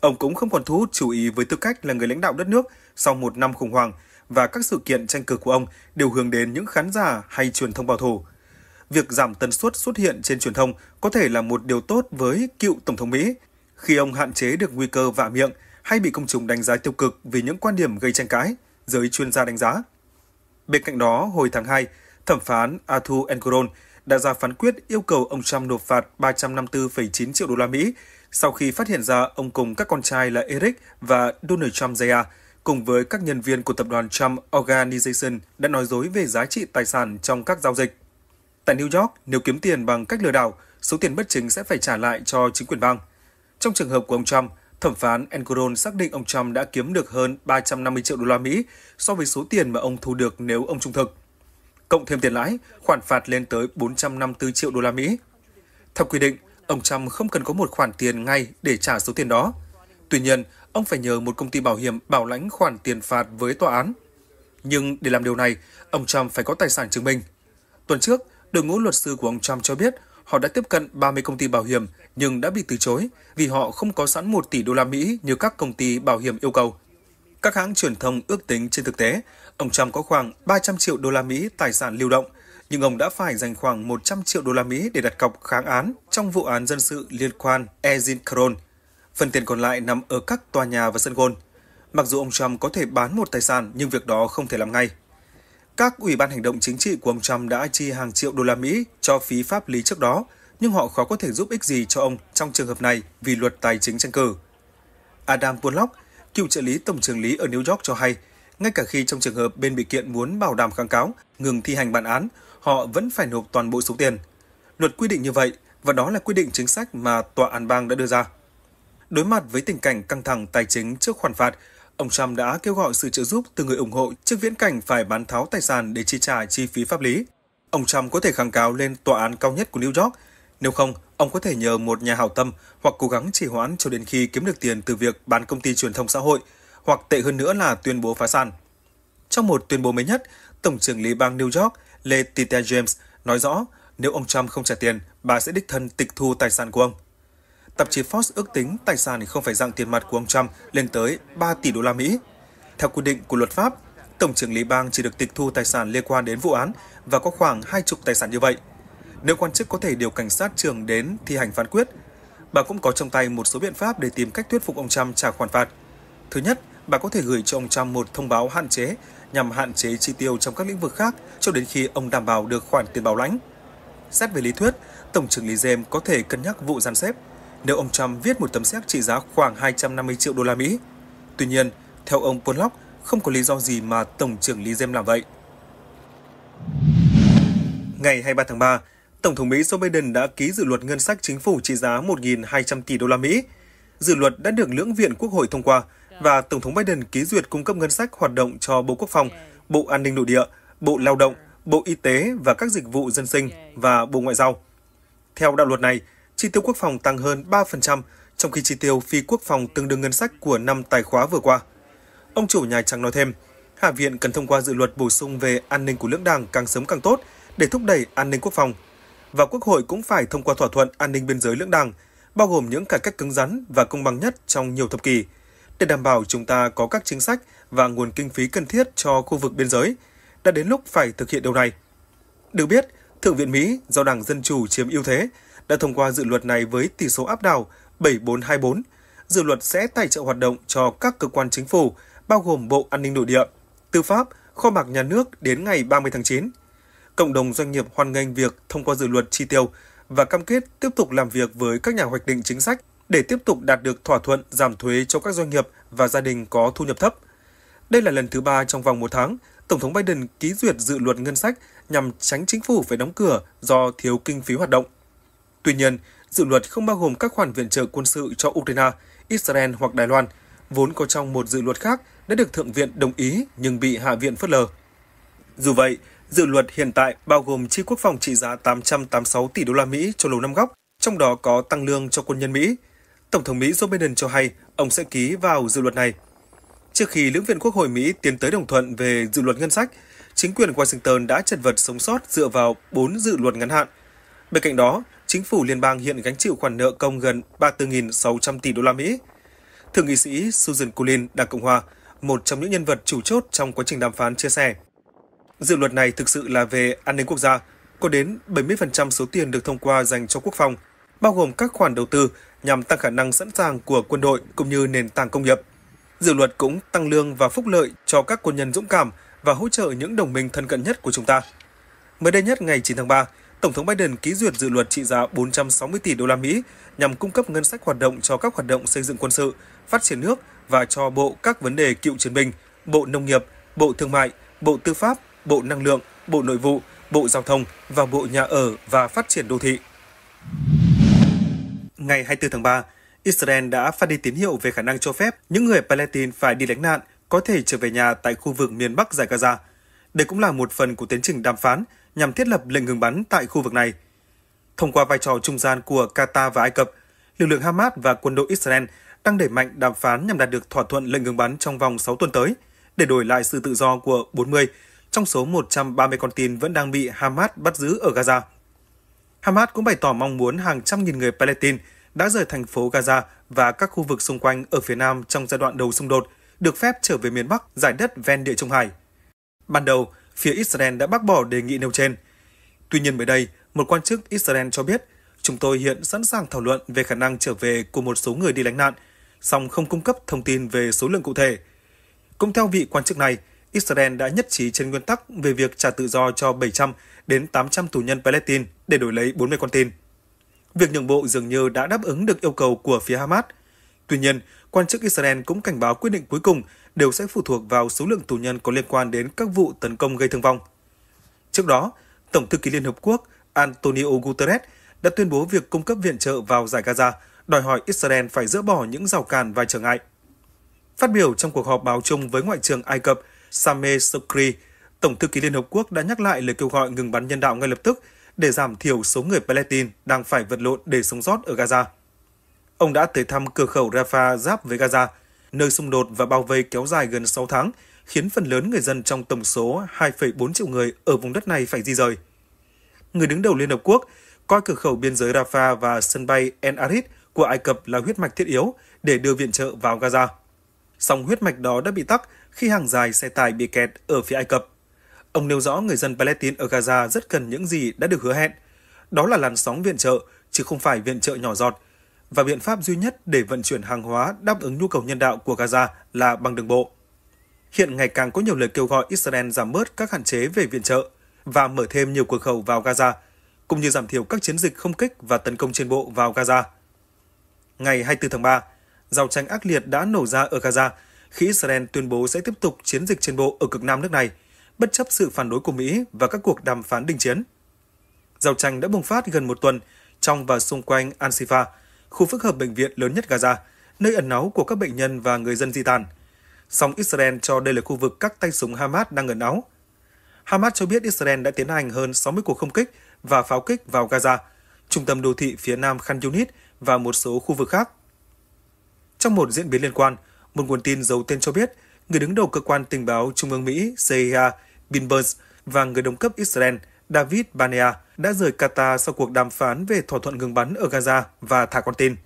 Ông cũng không còn thu hút chú ý với tư cách là người lãnh đạo đất nước sau một năm khủng hoảng và các sự kiện tranh cử của ông đều hướng đến những khán giả hay truyền thông bảo thủ. Việc giảm tần suất xuất hiện trên truyền thông có thể là một điều tốt với cựu Tổng thống Mỹ, khi ông hạn chế được nguy cơ vạ miệng hay bị công chúng đánh giá tiêu cực vì những quan điểm gây tranh cãi, giới chuyên gia đánh giá. Bên cạnh đó, hồi tháng 2, thẩm phán Arthur Engoron đã ra phán quyết yêu cầu ông Trump nộp phạt 354,9 triệu đô la Mỹ sau khi phát hiện ra ông cùng các con trai là Eric và Donald Trump Jr. cùng với các nhân viên của tập đoàn Trump Organization đã nói dối về giá trị tài sản trong các giao dịch. Tại New York, nếu kiếm tiền bằng cách lừa đảo, số tiền bất chính sẽ phải trả lại cho chính quyền bang. Trong trường hợp của ông Trump, thẩm phán Encoron xác định ông Trump đã kiếm được hơn 350 triệu đô la Mỹ so với số tiền mà ông thu được nếu ông trung thực. Cộng thêm tiền lãi, khoản phạt lên tới 454 triệu đô la Mỹ. Theo quy định, ông Trump không cần có một khoản tiền ngay để trả số tiền đó. Tuy nhiên, ông phải nhờ một công ty bảo hiểm bảo lãnh khoản tiền phạt với tòa án. Nhưng để làm điều này, ông Trump phải có tài sản chứng minh. Tuần trước, đội ngũ luật sư của ông Trump cho biết họ đã tiếp cận 30 công ty bảo hiểm nhưng đã bị từ chối vì họ không có sẵn 1 tỷ đô la Mỹ như các công ty bảo hiểm yêu cầu. Các hãng truyền thông ước tính trên thực tế, ông Trump có khoảng 300 triệu đô la Mỹ tài sản lưu động, nhưng ông đã phải dành khoảng 100 triệu đô la Mỹ để đặt cọc kháng án trong vụ án dân sự liên quan Ezin Kron. Phần tiền còn lại nằm ở các tòa nhà và sân golf. Mặc dù ông Trump có thể bán một tài sản, nhưng việc đó không thể làm ngay. Các ủy ban hành động chính trị của ông Trump đã chi hàng triệu đô la Mỹ cho phí pháp lý trước đó, nhưng họ khó có thể giúp ích gì cho ông trong trường hợp này vì luật tài chính tranh cử. Adam Warlock, cựu trợ lý tổng trưởng lý ở New York cho hay, ngay cả khi trong trường hợp bên bị kiện muốn bảo đảm kháng cáo, ngừng thi hành bản án, họ vẫn phải nộp toàn bộ số tiền. Luật quy định như vậy và đó là quy định chính sách mà tòa án bang đã đưa ra. Đối mặt với tình cảnh căng thẳng tài chính trước khoản phạt, ông Trump đã kêu gọi sự trợ giúp từ người ủng hộ trước viễn cảnh phải bán tháo tài sản để chi trả chi phí pháp lý. Ông Trump có thể kháng cáo lên tòa án cao nhất của New York, nếu không, ông có thể nhờ một nhà hảo tâm hoặc cố gắng trì hoãn cho đến khi kiếm được tiền từ việc bán công ty truyền thông xã hội, hoặc tệ hơn nữa là tuyên bố phá sản. Trong một tuyên bố mới nhất, Tổng trưởng lý bang New York Letitia James nói rõ nếu ông Trump không trả tiền, bà sẽ đích thân tịch thu tài sản của ông. Tạp chí Fox ước tính tài sản không phải dạng tiền mặt của ông Trump lên tới 3 tỷ đô la Mỹ. Theo quy định của luật pháp, Tổng trưởng lý bang chỉ được tịch thu tài sản liên quan đến vụ án và có khoảng hai chục tài sản như vậy. Nếu quan chức có thể điều cảnh sát trưởng đến thi hành phán quyết, bà cũng có trong tay một số biện pháp để tìm cách thuyết phục ông Trump trả khoản phạt. Thứ nhất, bà có thể gửi cho ông Trump một thông báo hạn chế nhằm hạn chế chi tiêu trong các lĩnh vực khác cho đến khi ông đảm bảo được khoản tiền bảo lãnh. Xét về lý thuyết, Tổng trưởng Lý James có thể cân nhắc vụ gian xếp nếu ông Trump viết một tấm xét trị giá khoảng 250 triệu đô la Mỹ. Tuy nhiên, theo ông Pollock, không có lý do gì mà Tổng trưởng Lý James làm vậy. Ngày 23 tháng 3, Tổng thống Mỹ Joe Biden đã ký dự luật ngân sách chính phủ trị giá 1.200 tỷ đô la Mỹ. Dự luật đã được lưỡng viện Quốc hội thông qua và Tổng thống Biden ký duyệt cung cấp ngân sách hoạt động cho Bộ Quốc phòng, Bộ An ninh Nội địa, Bộ Lao động, Bộ Y tế và các dịch vụ dân sinh và Bộ Ngoại giao. Theo đạo luật này, chi tiêu quốc phòng tăng hơn 3%, trong khi chi tiêu phi quốc phòng tương đương ngân sách của năm tài khóa vừa qua. Ông chủ Nhà Trắng nói thêm, Hạ viện cần thông qua dự luật bổ sung về an ninh của lưỡng đảng càng sớm càng tốt để thúc đẩy an ninh quốc phòng. Và Quốc hội cũng phải thông qua thỏa thuận an ninh biên giới lưỡng đảng, bao gồm những cải cách cứng rắn và công bằng nhất trong nhiều thập kỷ – để đảm bảo chúng ta có các chính sách và nguồn kinh phí cần thiết cho khu vực biên giới. Đã đến lúc phải thực hiện điều này. Được biết, Thượng viện Mỹ do Đảng Dân Chủ chiếm ưu thế đã thông qua dự luật này với tỷ số áp đảo 7424. Dự luật sẽ tài trợ hoạt động cho các cơ quan chính phủ, bao gồm Bộ An ninh Nội địa, Tư pháp, Kho bạc Nhà nước đến ngày 30 tháng 9. Cộng đồng doanh nghiệp hoan nghênh việc thông qua dự luật chi tiêu và cam kết tiếp tục làm việc với các nhà hoạch định chính sách để tiếp tục đạt được thỏa thuận giảm thuế cho các doanh nghiệp và gia đình có thu nhập thấp. Đây là lần thứ ba trong vòng một tháng, Tổng thống Biden ký duyệt dự luật ngân sách nhằm tránh chính phủ phải đóng cửa do thiếu kinh phí hoạt động. Tuy nhiên, dự luật không bao gồm các khoản viện trợ quân sự cho Ukraine, Israel hoặc Đài Loan, vốn có trong một dự luật khác đã được Thượng viện đồng ý nhưng bị Hạ viện phớt lờ. Dù vậy, dự luật hiện tại bao gồm chi quốc phòng trị giá 886 tỷ đô la Mỹ cho Lầu Năm Góc, trong đó có tăng lương cho quân nhân Mỹ, Tổng thống Mỹ Joe Biden cho hay ông sẽ ký vào dự luật này. Trước khi lưỡng viện Quốc hội Mỹ tiến tới đồng thuận về dự luật ngân sách, chính quyền Washington đã chật vật sống sót dựa vào 4 dự luật ngắn hạn. Bên cạnh đó, chính phủ liên bang hiện gánh chịu khoản nợ công gần 34.600 tỷ đô la Mỹ. Thượng nghị sĩ Susan Collins, Đảng Cộng Hòa, một trong những nhân vật chủ chốt trong quá trình đàm phán chia sẻ. Dự luật này thực sự là về an ninh quốc gia, có đến 70% số tiền được thông qua dành cho quốc phòng, bao gồm các khoản đầu tư nhằm tăng khả năng sẵn sàng của quân đội cũng như nền tảng công nghiệp. Dự luật cũng tăng lương và phúc lợi cho các quân nhân dũng cảm và hỗ trợ những đồng minh thân cận nhất của chúng ta. Mới đây nhất ngày 9 tháng 3, Tổng thống Biden ký duyệt dự luật trị giá 460 tỷ đô la Mỹ nhằm cung cấp ngân sách hoạt động cho các hoạt động xây dựng quân sự, phát triển nước và cho Bộ các vấn đề cựu chiến binh, Bộ Nông nghiệp, Bộ Thương mại, Bộ Tư pháp, Bộ Năng lượng, Bộ Nội vụ, Bộ Giao thông và Bộ Nhà ở và Phát triển Đô thị ngày 24 tháng 3, Israel đã phát đi tín hiệu về khả năng cho phép những người Palestine phải đi lánh nạn có thể trở về nhà tại khu vực miền Bắc giải Gaza. Đây cũng là một phần của tiến trình đàm phán nhằm thiết lập lệnh ngừng bắn tại khu vực này. Thông qua vai trò trung gian của Qatar và Ai Cập, lực lượng Hamas và quân đội Israel đang đẩy mạnh đàm phán nhằm đạt được thỏa thuận lệnh ngừng bắn trong vòng 6 tuần tới để đổi lại sự tự do của 40 trong số 130 con tin vẫn đang bị Hamas bắt giữ ở Gaza. Hamas cũng bày tỏ mong muốn hàng trăm nghìn người Palestine đã rời thành phố Gaza và các khu vực xung quanh ở phía Nam trong giai đoạn đầu xung đột được phép trở về miền Bắc giải đất ven địa Trung Hải. Ban đầu, phía Israel đã bác bỏ đề nghị nêu trên. Tuy nhiên mới đây, một quan chức Israel cho biết, chúng tôi hiện sẵn sàng thảo luận về khả năng trở về của một số người đi lánh nạn, song không cung cấp thông tin về số lượng cụ thể. Cũng theo vị quan chức này, Israel đã nhất trí trên nguyên tắc về việc trả tự do cho 700 đến 800 tù nhân Palestine để đổi lấy 40 con tin. Việc nhượng bộ dường như đã đáp ứng được yêu cầu của phía Hamas. Tuy nhiên, quan chức Israel cũng cảnh báo quyết định cuối cùng đều sẽ phụ thuộc vào số lượng tù nhân có liên quan đến các vụ tấn công gây thương vong. Trước đó, Tổng thư ký Liên Hợp Quốc Antonio Guterres đã tuyên bố việc cung cấp viện trợ vào giải Gaza đòi hỏi Israel phải dỡ bỏ những rào cản và trở ngại. Phát biểu trong cuộc họp báo chung với Ngoại trưởng Ai Cập Sameh Sokri, Tổng thư ký Liên Hợp Quốc đã nhắc lại lời kêu gọi ngừng bắn nhân đạo ngay lập tức để giảm thiểu số người Palestine đang phải vật lộn để sống sót ở Gaza. Ông đã tới thăm cửa khẩu Rafah giáp với Gaza, nơi xung đột và bao vây kéo dài gần 6 tháng, khiến phần lớn người dân trong tổng số 2,4 triệu người ở vùng đất này phải di rời. Người đứng đầu Liên Hợp Quốc coi cửa khẩu biên giới Rafah và sân bay En Arid của Ai Cập là huyết mạch thiết yếu để đưa viện trợ vào Gaza song huyết mạch đó đã bị tắc khi hàng dài xe tải bị kẹt ở phía Ai Cập. Ông nêu rõ người dân Palestine ở Gaza rất cần những gì đã được hứa hẹn. Đó là làn sóng viện trợ, chứ không phải viện trợ nhỏ giọt. Và biện pháp duy nhất để vận chuyển hàng hóa đáp ứng nhu cầu nhân đạo của Gaza là bằng đường bộ. Hiện ngày càng có nhiều lời kêu gọi Israel giảm bớt các hạn chế về viện trợ và mở thêm nhiều cửa khẩu vào Gaza, cũng như giảm thiểu các chiến dịch không kích và tấn công trên bộ vào Gaza. Ngày 24 tháng 3, giao tranh ác liệt đã nổ ra ở Gaza khi Israel tuyên bố sẽ tiếp tục chiến dịch trên bộ ở cực nam nước này, bất chấp sự phản đối của Mỹ và các cuộc đàm phán đình chiến. Giao tranh đã bùng phát gần một tuần trong và xung quanh Al-Shifa, khu phức hợp bệnh viện lớn nhất Gaza, nơi ẩn náu của các bệnh nhân và người dân di tản. Song Israel cho đây là khu vực các tay súng Hamas đang ẩn náu. Hamas cho biết Israel đã tiến hành hơn 60 cuộc không kích và pháo kích vào Gaza, trung tâm đô thị phía nam Khan Yunis và một số khu vực khác. Trong một diễn biến liên quan, một nguồn tin giấu tên cho biết, người đứng đầu cơ quan tình báo Trung ương Mỹ CIA Bill Burns và người đồng cấp Israel David Banea đã rời Qatar sau cuộc đàm phán về thỏa thuận ngừng bắn ở Gaza và thả con tin.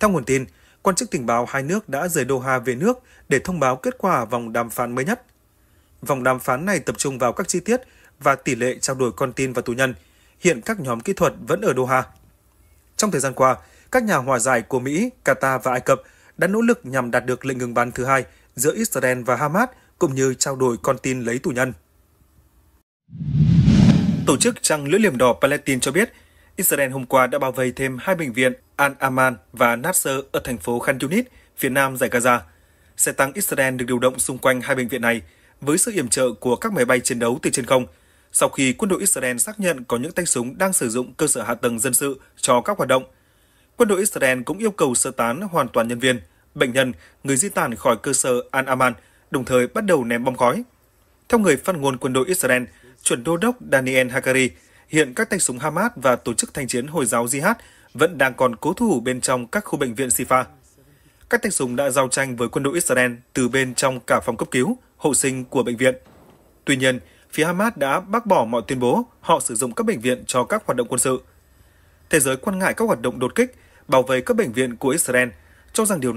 Theo nguồn tin, quan chức tình báo hai nước đã rời Doha về nước để thông báo kết quả vòng đàm phán mới nhất. Vòng đàm phán này tập trung vào các chi tiết và tỷ lệ trao đổi con tin và tù nhân. Hiện các nhóm kỹ thuật vẫn ở Doha. Trong thời gian qua, các nhà hòa giải của Mỹ, Qatar và Ai Cập – đã nỗ lực nhằm đạt được lệnh ngừng bắn thứ hai giữa Israel và Hamas cũng như trao đổi con tin lấy tù nhân. Tổ chức Trăng Lưỡi Liềm Đỏ Palestine cho biết, Israel hôm qua đã bao vây thêm hai bệnh viện Al-Aman và Nasser ở thành phố Khan Yunis, phía nam giải Gaza. Xe tăng Israel được điều động xung quanh hai bệnh viện này với sự yểm trợ của các máy bay chiến đấu từ trên không, sau khi quân đội Israel xác nhận có những tay súng đang sử dụng cơ sở hạ tầng dân sự cho các hoạt động – Quân đội Israel cũng yêu cầu sơ tán hoàn toàn nhân viên, bệnh nhân, người di tản khỏi cơ sở Al-Aman, đồng thời bắt đầu ném bom khói. Theo người phát ngôn quân đội Israel, chuẩn đô đốc Daniel Hagari, hiện các tay súng Hamas và tổ chức thanh chiến Hồi giáo Jihad vẫn đang còn cố thủ bên trong các khu bệnh viện Sifa. Các tay súng đã giao tranh với quân đội Israel từ bên trong cả phòng cấp cứu, hậu sinh của bệnh viện. Tuy nhiên, phía Hamas đã bác bỏ mọi tuyên bố họ sử dụng các bệnh viện cho các hoạt động quân sự. Thế giới quan ngại các hoạt động đột kích bảo vệ các bệnh viện của Israel, cho rằng điều này